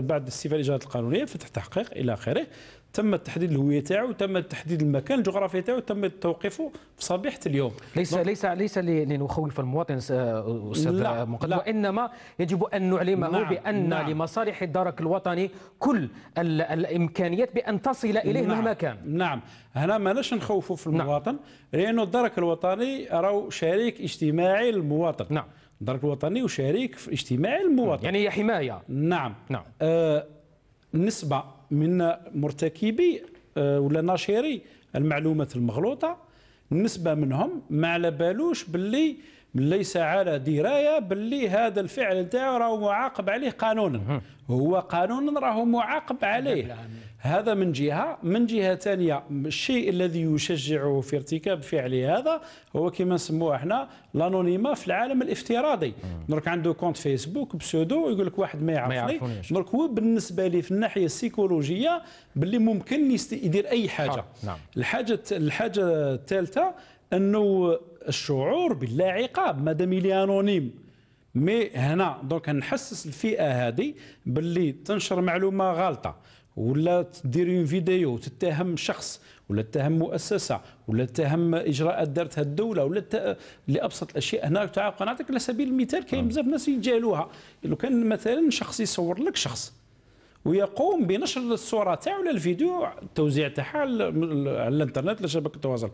بعد استيفاء الاجراءات القانونيه فتح تحقيق الى اخره تم تحديد الهويه تاعو تم تحديد المكان الجغرافي تاعو تم توقيفه في صبيحه اليوم ليس ليس ليس لنخوف المواطن استاذ مقدم وانما يجب ان نعلمه نعم بان نعم لمصالح الدرك الوطني كل الامكانيات بان تصل اليه نعم مهما كان نعم هنا ما لاش نخوفوا في نعم. المواطن نعم لانه الدرك الوطني راهو شريك اجتماعي للمواطن نعم الدرك الوطني وشريك اجتماعي للمواطن يعني هي حمايه نعم نعم آه نسبه من مرتكبي آه، ولا ناشري المعلومات المغلوطه نسبه منهم ما على بالوش باللي ليس على درايه باللي هذا الفعل نتاعو راهو معاقب عليه قانونا هو قانونا راهو معاقب عليه هذا من جهة من جهة ثانية الشيء الذي يشجعه في ارتكاب فعل هذا هو كما نسموه احنا لانونيما في العالم الافتراضي درك عنده كونت فيسبوك بسودو يقول لك واحد ما يعرفني درك هو بالنسبة لي في الناحية السيكولوجية باللي ممكن يدير أي حاجة نعم. الحاجة الحاجة الثالثة أنه الشعور باللا عقاب مادام لي انونيم مي هنا دونك نحسس الفئه هذه باللي تنشر معلومه غلطه ولا تدير اون فيديو تتهم شخص ولا تتهم مؤسسه ولا تتهم اجراءات دارتها الدوله ولا ت... لابسط الاشياء هنا تعاقب نعطيك على سبيل المثال كاين نعم. بزاف ناس يتجاهلوها لو كان مثلا شخص يصور لك شخص ويقوم بنشر الصوره تاعو ولا الفيديو التوزيع تاعها على الانترنت ولا شبكه التواصل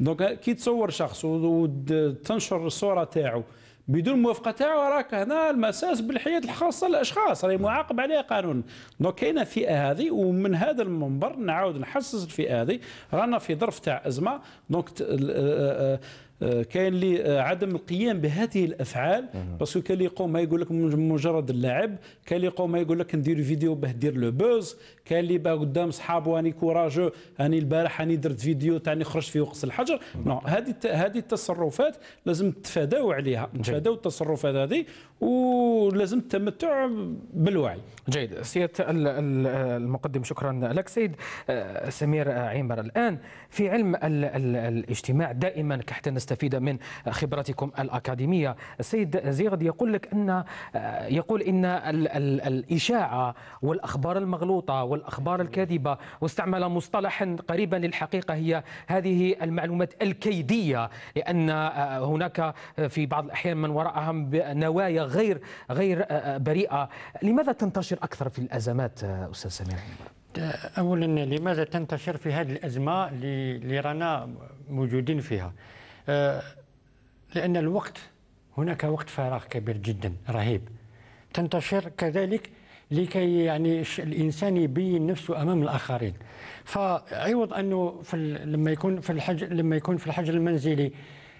دونك كي تصور شخص وتنشر الصوره تاعو بدون الموافقه تاعو راك هنا المساس بالحياه الخاصه للاشخاص راهي معاقب عليها قانون دونك كاينه فئه هذه ومن هذا المنبر نعاود نحسس الفئه هذه رانا في ظرف تاع ازمه دونك آه، آه، آه، كاين اللي عدم القيام بهذه الافعال باسكو كاين اللي يقوم يقول لك مجرد اللعب كاين اللي يقوم يقول لك ندير فيديو باه دير لو بوز كان اللي باه قدام صحابو اني كوراجو اني البارح اني درت فيديو تاني خرجت في وقت الحجر نو هذه هذه التصرفات لازم نتفاداو عليها نتفاداو التصرفات هذه ولازم التمتع بالوعي جيد سياده المقدم شكرا لك سيد آه، سمير عمر الان في علم الاجتماع دائما حتى نستفيد من خبرتكم الاكاديميه السيد زيغد يقول لك ان آه، يقول ان الاشاعه والاخبار المغلوطه وال والأخبار الكاذبة واستعمل مصطلحا قريبا للحقيقة هي هذه المعلومات الكيدية لأن آه، هناك في بعض الأحيان من وراءها نوايا غير غير آه، آه، بريئة لماذا تنتشر أكثر في الأزمات أستاذ سمير؟ اولا لماذا تنتشر في هذه الازمه اللي رانا موجودين فيها لان الوقت هناك وقت فراغ كبير جدا رهيب تنتشر كذلك لكي يعني الانسان يبين نفسه امام الاخرين فعوض انه في لما يكون في الحج لما يكون في الحجر المنزلي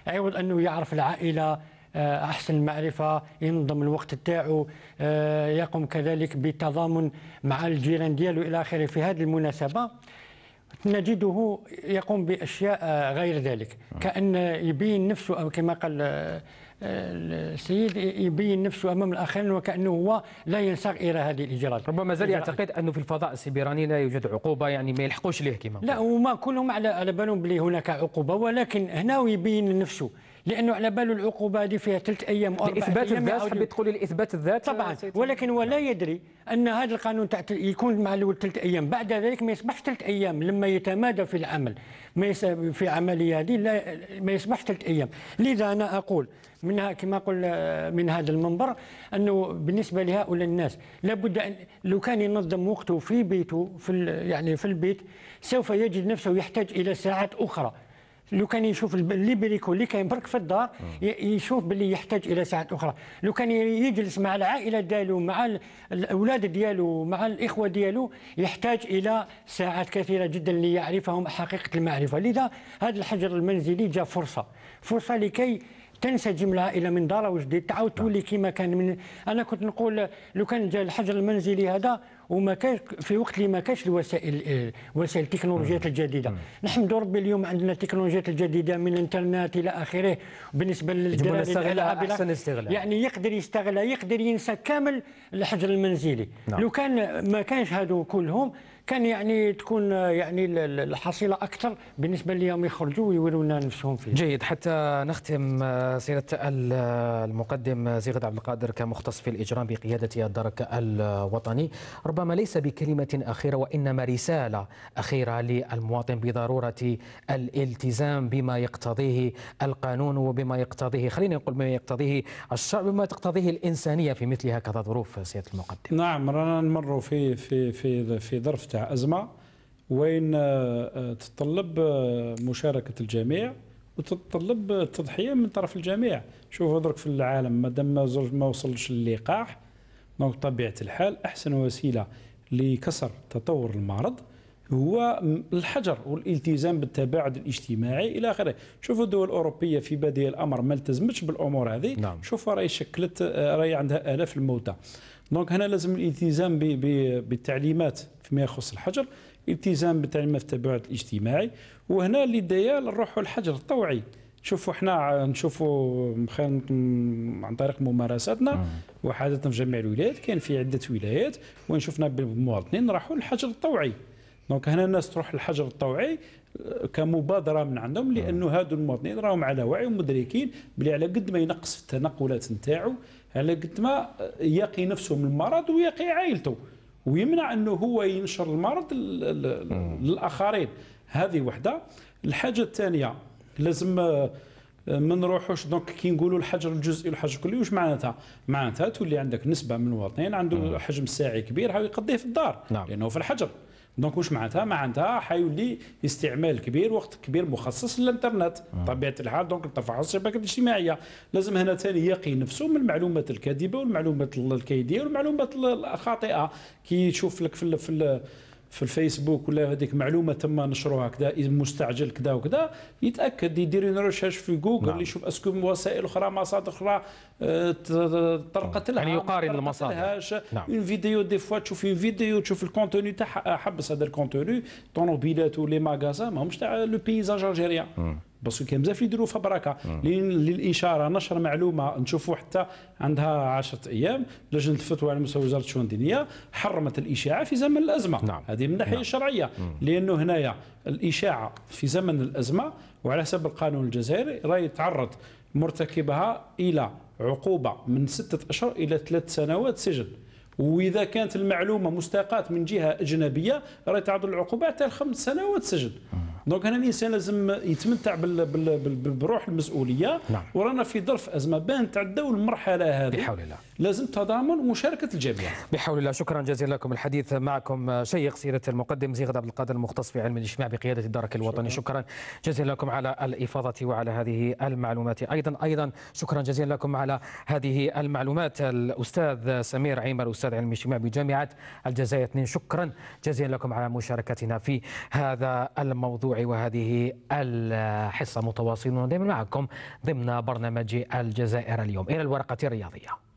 عوض انه يعرف العائله آه، احسن المعرفه ينظم الوقت تاعو آه، يقوم كذلك بالتضامن مع الجيران ديالو الى اخره في هذه المناسبه نجده يقوم باشياء غير ذلك نعم. كان يبين نفسه او كما قال آه، السيد يبين نفسه امام الاخرين وكانه هو لا ينساق الى هذه الاجراءات ربما زال يعتقد انه في الفضاء السيبراني لا يوجد عقوبه يعني ما يلحقوش ليه كما لا وما كلهم على بالهم بلي هناك عقوبه ولكن هنا يبين نفسه لانه على باله العقوبه هذه فيها ثلاث ايام او اثبات الذات حبيت تقولي الاثبات الذات طبعا ولكن هو لا يدري ان هذا القانون تحت يكون مع الاول ثلاث ايام بعد ذلك ما يصبحش ثلاث ايام لما يتمادى في العمل ما في عمليه هذه لا ما يصبحش ثلاث ايام لذا انا اقول منها كما قل من هذا المنبر انه بالنسبه لهؤلاء الناس لابد ان لو كان ينظم وقته في بيته في يعني في البيت سوف يجد نفسه يحتاج الى ساعات اخرى لو كان يشوف اللي بريكو اللي كاين برك في الدار آه. يشوف باللي يحتاج الى ساعات اخرى لو كان يجلس مع العائله ديالو مع الاولاد ديالو مع الاخوه ديالو يحتاج الى ساعات كثيره جدا ليعرفهم حقيقه المعرفه لذا هذا الحجر المنزلي جاء فرصه فرصه لكي تنسجم العائله من دار وجديد تعاود تولي كما كان من انا كنت نقول لو كان جاء الحجر المنزلي هذا وما كانش في وقت اللي ما كانش الوسائل آه، وسائل التكنولوجيات الجديده نحمد ربي اليوم عندنا التكنولوجيات الجديده من الانترنت الى اخره بالنسبه للدراري احسن استغلال يعني يقدر يستغلها يقدر ينسى كامل الحجر المنزلي نعم. لو كان ما كانش هادو كلهم كان يعني تكون يعني الحصيله اكثر بالنسبه ليهم يخرجوا ويولوا لنا نفسهم فيه جيد حتى نختم آه، سيره آه، المقدم آه، زيغد عبد القادر كمختص في الاجرام بقياده الدرك الوطني ربما ليس بكلمه اخيره وانما رساله اخيره للمواطن بضروره الالتزام بما يقتضيه القانون وبما يقتضيه خلينا نقول بما يقتضيه الشعب بما تقتضيه الانسانيه في مثل هكذا ظروف سياده المقدم نعم رانا نمر في في في في ظرف تاع أزمة وين آه، آه، تتطلب آه، مشاركة الجميع وتتطلب التضحية من طرف الجميع شوفوا درك في العالم مادام ما دام ما وصلش اللقاح دونك طبيعة الحال أحسن وسيلة لكسر تطور المرض هو الحجر والالتزام بالتباعد الاجتماعي الى اخره شوفوا الدول الاوروبيه في بادئ الامر ما التزمتش بالامور هذه نعم. شوفوا راهي شكلت راهي عندها الاف الموتى دونك هنا لازم الالتزام بالتعليمات فيما يخص الحجر التزام بتاعنا في التباعد الاجتماعي وهنا اللي ديال نروحوا الحجر الطوعي شوفوا احنا نشوفوا عن طريق ممارساتنا وحادثنا في جميع الولايات كان في عده ولايات وين شفنا بالمواطنين راحوا للحجر الطوعي دونك هنا الناس تروح للحجر الطوعي آه، كمبادره من عندهم لانه هادو المواطنين راهم على وعي ومدركين بلي على قد ما ينقص في التنقلات نتاعو على قد ما آه، يقي نفسه من المرض ويقي عائلته ويمنع انه هو ينشر المرض للاخرين هذه وحده الحاجه الثانيه لازم آه، ما نروحوش دونك كي نقولوا الحجر الجزئي والحجر الكلي واش معناتها؟ معناتها تولي عندك نسبه من المواطنين عنده حجم ساعي كبير هاو يقضيه في الدار نعم. لانه في الحجر دونك واش معناتها معناتها حيولي استعمال كبير وقت كبير مخصص للانترنت بطبيعه آه. الحال دونك التفاعل الشبكه الاجتماعيه لازم هنا ثاني يقي نفسه من المعلومات الكاذبه والمعلومات الكيديه والمعلومات الخاطئه كي يشوف لك في ال في في الفيسبوك ولا هذيك معلومه تم نشروها كذا مستعجل كذا وكذا يتاكد يدير اون ريشيرش في جوجل نعم. يشوف اسكو وسائل اخرى مصادر اخرى آه، طرقت لها يعني يقارن المصادر نعم. اون فيديو دي فوا تشوف اون فيديو تشوف الكونتوني تاعها حبس هذا الكونتوني طوموبيلات ولي ماغازا ماهمش تاع لو بيزاج الجيريان باسكو كاين بزاف اللي يديروا فبركه للاشاره نشر معلومه نشوفوا حتى عندها 10 ايام لجنه الفتوى على مستوى وزاره الشؤون الدينيه حرمت الاشاعه في زمن الازمه نعم. هذه من الناحيه نعم. الشرعيه مم. لانه هنايا الاشاعه في زمن الازمه وعلى حسب القانون الجزائري راه يتعرض مرتكبها الى عقوبه من سته اشهر الى ثلاث سنوات سجن واذا كانت المعلومه مستقاه من جهه اجنبيه راه يتعرض للعقوبه حتى خمس سنوات سجن دونك هنا الانسان لازم يتمتع بال بال بروح المسؤوليه نعم. ورانا في ظرف ازمه بان تعداو المرحله هذه بحول الله لازم تضامن ومشاركه الجميع. بحول الله شكرا جزيلا لكم الحديث معكم شيخ سيره المقدم زيغد عبد القادر المختص في علم الاجتماع بقياده الدرك الوطني شكرا, شكرا جزيلا لكم على الافاضه وعلى هذه المعلومات ايضا ايضا شكرا جزيلا لكم على هذه المعلومات الاستاذ سمير عيمر استاذ علم الاجتماع بجامعه الجزائر 2 شكرا جزيلا لكم على مشاركتنا في هذا الموضوع وهذه الحصه متواصلون دائما معكم ضمن برنامج الجزائر اليوم الى الورقه الرياضيه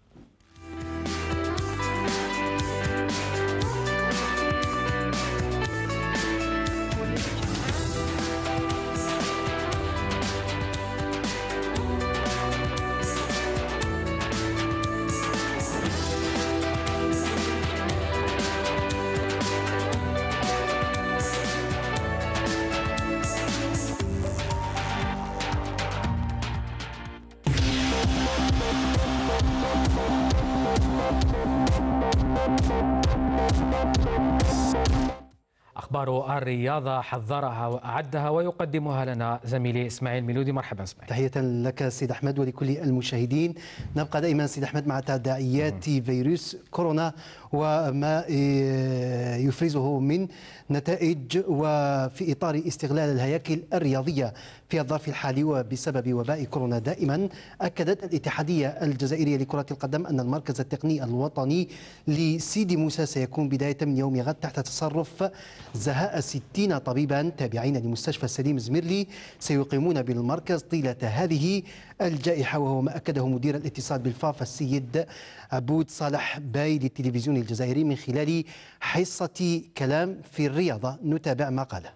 أخبار الرياضة حذرها وأعدها ويقدمها لنا زميلي إسماعيل ميلودي مرحبا إسماعيل تحية لك سيد أحمد ولكل المشاهدين نبقى دائما سيد أحمد مع تداعيات فيروس كورونا وما آه، يفرزه من نتائج وفي إطار استغلال الهياكل الرياضية في الظرف الحالي وبسبب وباء كورونا دائما أكدت الاتحادية الجزائرية لكرة القدم أن المركز التقني الوطني لسيدي موسى سيكون بداية من يوم غد تحت تصرف زهاء 60 طبيبا تابعين لمستشفى سليم زميرلي سيقيمون بالمركز طيلة هذه الجائحة وهو ما أكده مدير الاتصال بالفاف السيد عبود صالح باي للتلفزيون الجزائري من خلال حصة كلام في الرياضة نتابع ما قاله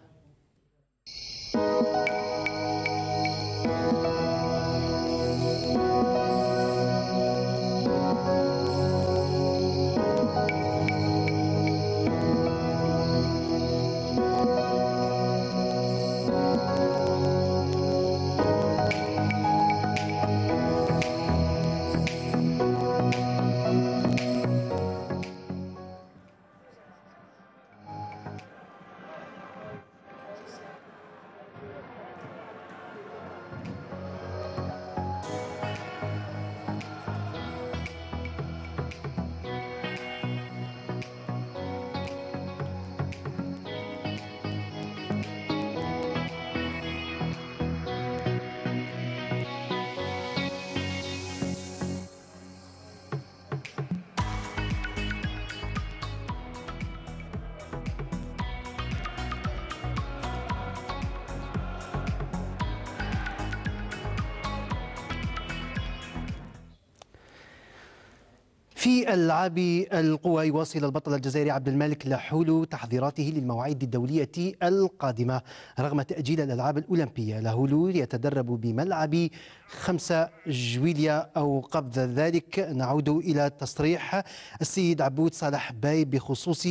في ألعاب القوى يواصل البطل الجزائري عبد الملك لحول تحضيراته للمواعيد الدولية القادمة رغم تأجيل الألعاب الأولمبية لحولو يتدرب بملعب خمسه جويليا أو قبل ذلك نعود إلى تصريح السيد عبود صالح باي بخصوص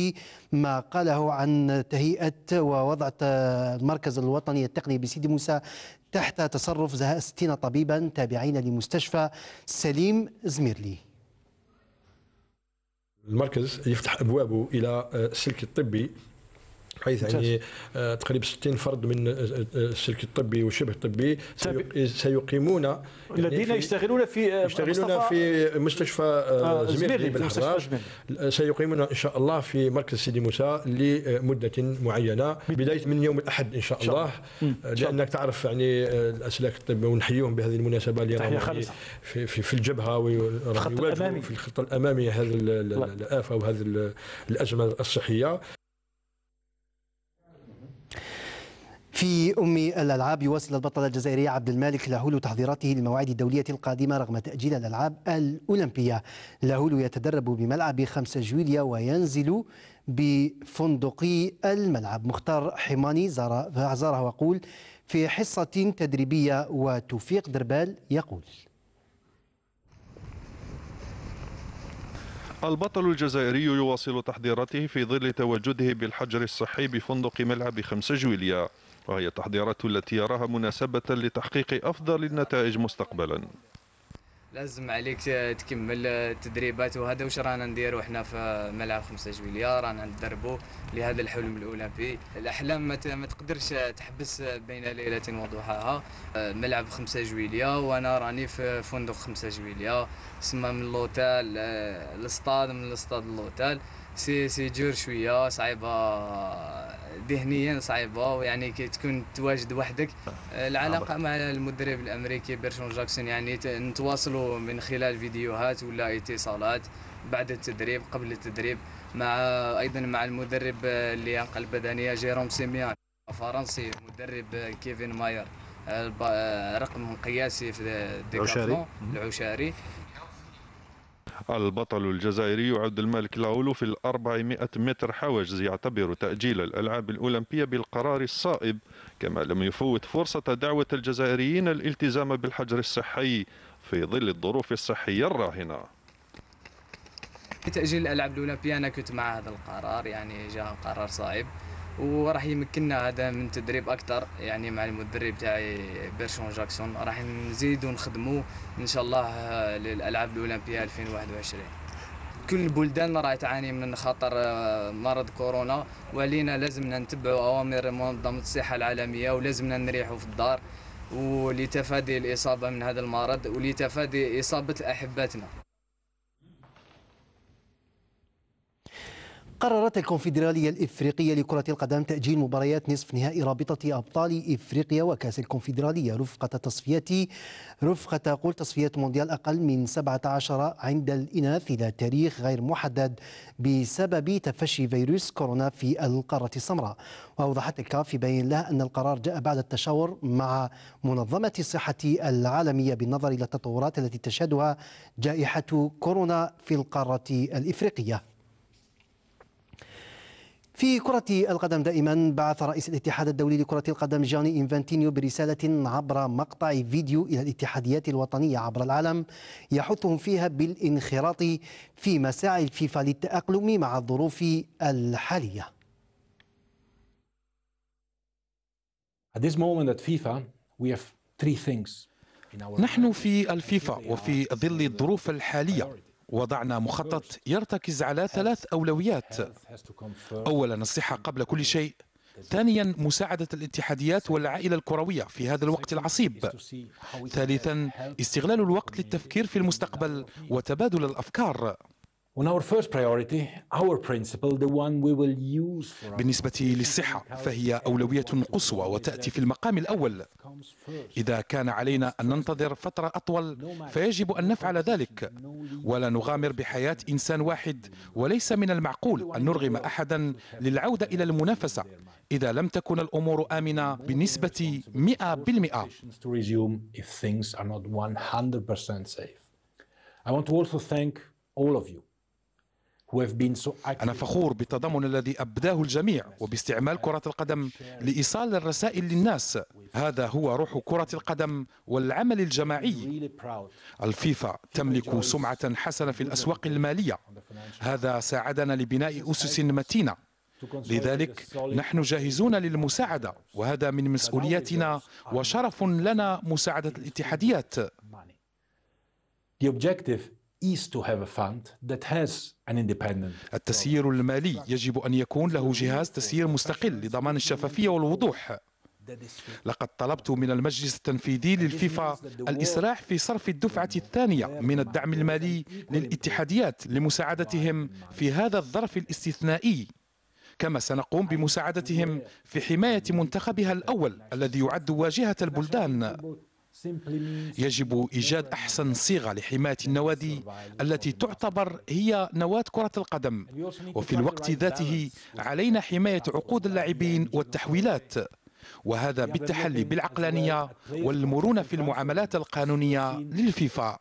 ما قاله عن تهيئة ووضع المركز الوطني التقني بسيدي موسى تحت تصرف زهاء 60 طبيبا تابعين لمستشفى سليم زميرلي المركز يفتح ابوابه الى السلك آه، الطبي بحيث يعني آه، تقريبا 60 فرد من آه، آه، السلك الطبي وشبه الطبي طيب. سيقيمون يعني الذين يشتغلون في يشتغلون في مستشفى زميرلي بالحراج سيقيمون ان شاء الله في مركز سيدي موسى لمده معينه بدايه من يوم الاحد ان شاء الله لانك تعرف يعني الاسلاك الطب ونحييهم بهذه المناسبه اللي راهم يعني في, في, في الجبهه وراهم في الخط الامامي هذه الافه وهذه الازمه الصحيه في أم الألعاب يواصل البطل الجزائري عبد المالك لاهول تحضيراته للمواعيد الدولية القادمة رغم تأجيل الألعاب الأولمبية لاهول يتدرب بملعب 5 جويليا وينزل بفندقي الملعب مختار حماني زاره وقول في حصة تدريبية وتوفيق دربال يقول البطل الجزائري يواصل تحضيراته في ظل تواجده بالحجر الصحي بفندق ملعب خمسة جويليا وهي التحضيرات التي يراها مناسبة لتحقيق أفضل النتائج مستقبلا لازم عليك تكمل التدريبات وهذا واش رانا نديرو حنا في ملعب 5 جويلية رانا ندربو لهذا الحلم الاولمبي الاحلام ما تقدرش تحبس بين ليلة وضحاها ملعب 5 جويلية وانا راني في فندق 5 جويلية سما من لوتال آه، الاستاد من الاستاد لوتال سي سي جور شويه صعيبه ذهنيا صعيبه ويعني كي تكون تواجد وحدك آه، العلاقه مع المدرب الامريكي بيرشون جاكسون يعني نتواصلوا من خلال فيديوهات ولا اتصالات بعد التدريب قبل التدريب مع ايضا مع المدرب اللي انقل البدنيه جيروم سيميان فرنسي مدرب كيفين ماير آه، رقم قياسي في العشاري العشاري البطل الجزائري عبد الملك لاولو في ال 400 متر حوجز يعتبر تأجيل الألعاب الأولمبية بالقرار الصائب كما لم يفوت فرصة دعوة الجزائريين الالتزام بالحجر الصحي في ظل الظروف الصحية الراهنة تأجيل الألعاب الأولمبية أنا كنت مع هذا القرار يعني جاء قرار صائب وراح يمكننا هذا من تدريب اكثر يعني مع المدرب تاعي بيرشون جاكسون راح نزيدو نخدمو ان شاء الله آه، للالعاب الاولمبيه 2021 كل البلدان راهي تعاني من خطر آه، مرض كورونا ولينا لازمنا نتبعوا اوامر منظمه الصحه العالميه ولازمنا نريحوا في الدار ولتفادي الاصابه من هذا المرض ولتفادي اصابه احبتنا قررت الكونفدرالية الإفريقية لكرة القدم تأجيل مباريات نصف نهائي رابطة أبطال إفريقيا وكأس الكونفدرالية رفقة تصفيات رفقة تقول تصفيات مونديال أقل من 17 عند الإناث إلى تاريخ غير محدد بسبب تفشي فيروس كورونا في القارة السمراء وأوضحت الكاف في بيان لها أن القرار جاء بعد التشاور مع منظمة الصحة العالمية بالنظر إلى التطورات التي تشهدها جائحة كورونا في القارة الإفريقية في كرة القدم دائما بعث رئيس الاتحاد الدولي لكرة القدم جاني إنفانتينيو برسالة عبر مقطع فيديو إلى الاتحاديات الوطنية عبر العالم يحثهم فيها بالانخراط في مساعي الفيفا للتأقلم مع الظروف الحالية نحن في الفيفا وفي ظل الظروف الحالية وضعنا مخطط يرتكز على ثلاث أولويات أولا الصحة قبل كل شيء ثانيا مساعدة الاتحاديات والعائلة الكروية في هذا الوقت العصيب ثالثا استغلال الوقت للتفكير في المستقبل وتبادل الأفكار بالنسبة للصحة فهي أولوية قصوى وتأتي في المقام الأول إذا كان علينا أن ننتظر فترة أطول فيجب أن نفعل ذلك ولا نغامر بحياة إنسان واحد وليس من المعقول أن نرغم أحدا للعودة إلى المنافسة إذا لم تكن الأمور آمنة بنسبة 100% I want to also thank all of you أنا فخور بالتضامن الذي أبداه الجميع وباستعمال كرة القدم لإيصال الرسائل للناس هذا هو روح كرة القدم والعمل الجماعي الفيفا تملك سمعة حسنة في الأسواق المالية هذا ساعدنا لبناء أسس متينة لذلك نحن جاهزون للمساعدة وهذا من مسؤوليتنا وشرف لنا مساعدة الاتحاديات The objective التسيير المالي يجب أن يكون له جهاز تسيير مستقل لضمان الشفافية والوضوح لقد طلبت من المجلس التنفيذي للفيفا الإسراع في صرف الدفعة الثانية من الدعم المالي للاتحاديات لمساعدتهم في هذا الظرف الاستثنائي كما سنقوم بمساعدتهم في حماية منتخبها الأول الذي يعد واجهة البلدان يجب إيجاد أحسن صيغة لحماية النوادي التي تعتبر هي نواة كرة القدم وفي الوقت ذاته علينا حماية عقود اللاعبين والتحويلات وهذا بالتحلي بالعقلانية والمرونة في المعاملات القانونية للفيفا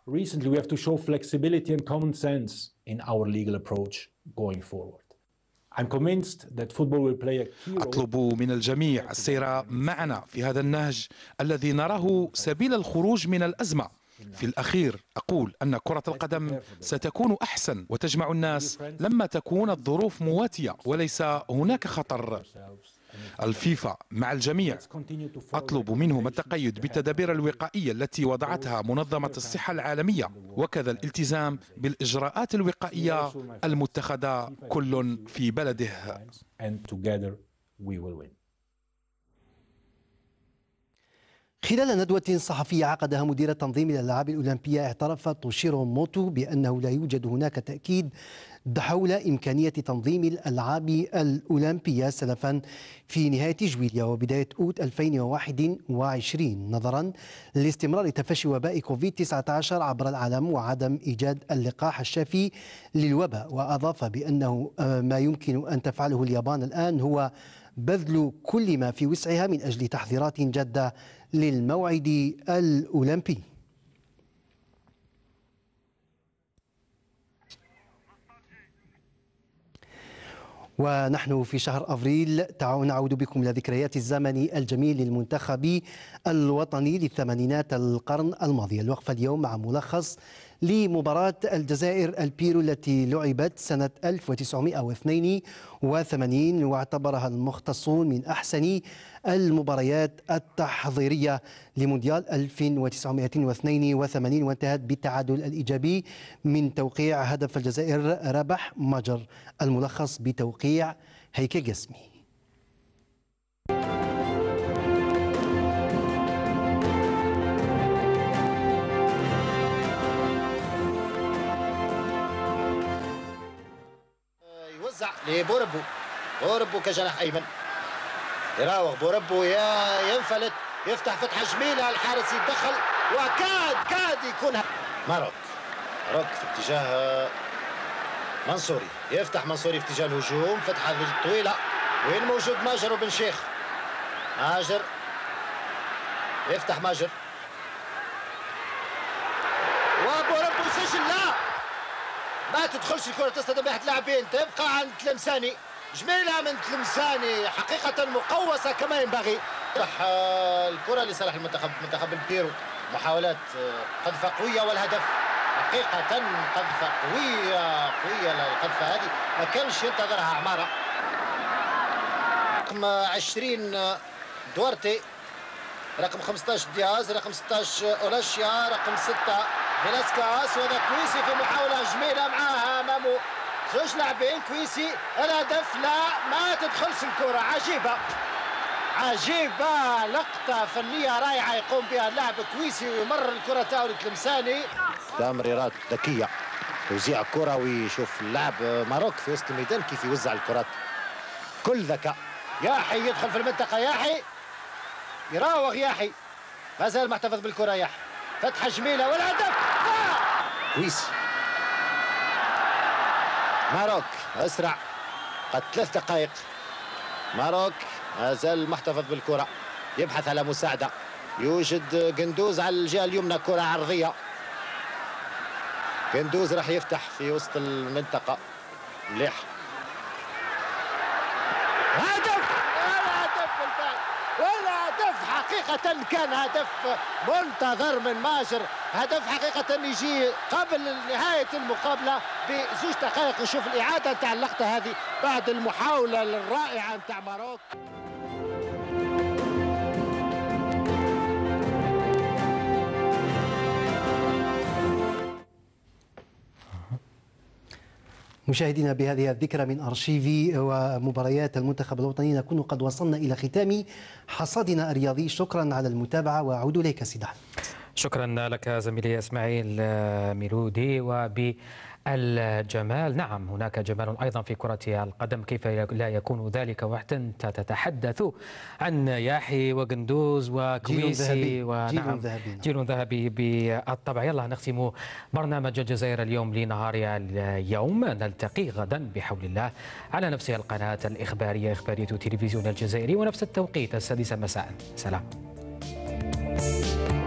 أطلب من الجميع السير معنا في هذا النهج الذي نراه سبيل الخروج من الأزمة في الأخير أقول أن كرة القدم ستكون أحسن وتجمع الناس لما تكون الظروف مواتية وليس هناك خطر الفيفا مع الجميع أطلب منهم التقيد بالتدابير الوقائية التي وضعتها منظمة الصحة العالمية وكذا الالتزام بالإجراءات الوقائية المتخذة كل في بلده خلال ندوة صحفية عقدها مدير تنظيم الألعاب الأولمبية اعترف توشيرو موتو بأنه لا يوجد هناك تأكيد حول إمكانية تنظيم الألعاب الأولمبية سلفا في نهاية جويليا وبداية أوت 2021 نظرا لاستمرار تفشي وباء كوفيد-19 عبر العالم وعدم إيجاد اللقاح الشافي للوباء وأضاف بأنه آه، ما يمكن أن تفعله اليابان الآن هو بذل كل ما في وسعها من أجل تحذيرات جادة للموعد الأولمبي ونحن في شهر أفريل نعود بكم إلى ذكريات الزمن الجميل للمنتخب الوطني للثمانينات القرن الماضي الوقفة اليوم مع ملخص لمباراة الجزائر البيرو التي لعبت سنة 1982 واعتبرها المختصون من أحسن المباريات التحضيرية لمونديال 1982 وانتهت بالتعادل الإيجابي من توقيع هدف الجزائر رابح مجر الملخص بتوقيع هيكي جسمي لبوربو بوربو كجناح ايمن يراوغ بوربو يا ينفلت يفتح فتحه جميله الحارس يتدخل وكاد كاد يكون ماروك ماروك في اتجاه منصوري يفتح منصوري في اتجاه الهجوم فتحه طويله وين موجود ماجر وبن شيخ ماجر يفتح ماجر ما تدخلش الكره تصطدم بين لاعبين تبقى عند تلمساني جميله من تلمساني حقيقه مقوسه كما ينبغي آه، الكره لصالح المنتخب منتخب البيرو محاولات آه، قذفه قويه والهدف حقيقه قذفه قويه قويه القذفه هذه ما كانش ينتظرها عماره رقم 20 آه، دوارتي رقم 15 دياز رقم 16 اولاشيا رقم 6 فلاسكاس وهذا كويسي في محاولة جميلة معاها أمامه زوج لاعبين كويسي الهدف لا ما تدخلش الكرة عجيبة عجيبة لقطة فنية رائعة يقوم بها اللاعب كويسي ويمرر الكرة تاعو للتلمساني تمريرات ذكية توزيع كرة ويشوف اللاعب ماروك في وسط الميدان كيف يوزع الكرات كل ذكاء ياحي يدخل في المنطقة ياحي يراوغ ياحي مازال محتفظ بالكرة ياحي فتحة جميلة والهدف التكويس ماروك أسرع قد ثلاث دقائق ماروك مازال محتفظ بالكرة يبحث على مساعدة يوجد قندوز على الجهة اليمنى كرة عرضية قندوز راح يفتح في وسط المنطقة مليح هدف بالفعل والهدف حقيقة كان هدف منتظر من ماجر هدف حقيقة يجي قبل نهاية المقابلة بزوج دقائق نشوف الإعادة نتاع اللقطة هذه بعد المحاولة الرائعة نتاع ماروك مشاهدينا بهذه الذكرى من أرشيفي ومباريات المنتخب الوطني نكون قد وصلنا إلى ختام حصادنا الرياضي شكرا على المتابعة وأعود إليك سيدي شكرا لك زميلي اسماعيل آه، ميلودي الجمال نعم هناك جمال ايضا في كره القدم كيف لا يكون ذلك وحتى تتحدث عن ياحي وقندوز وكويسي ونعم نعم. جيل ذهبي بالطبع يلا نختم برنامج الجزائر اليوم لنهار اليوم نلتقي غدا بحول الله على نفس القناه الاخباريه اخباريه تلفزيون الجزائري ونفس التوقيت السادسه مساء سلام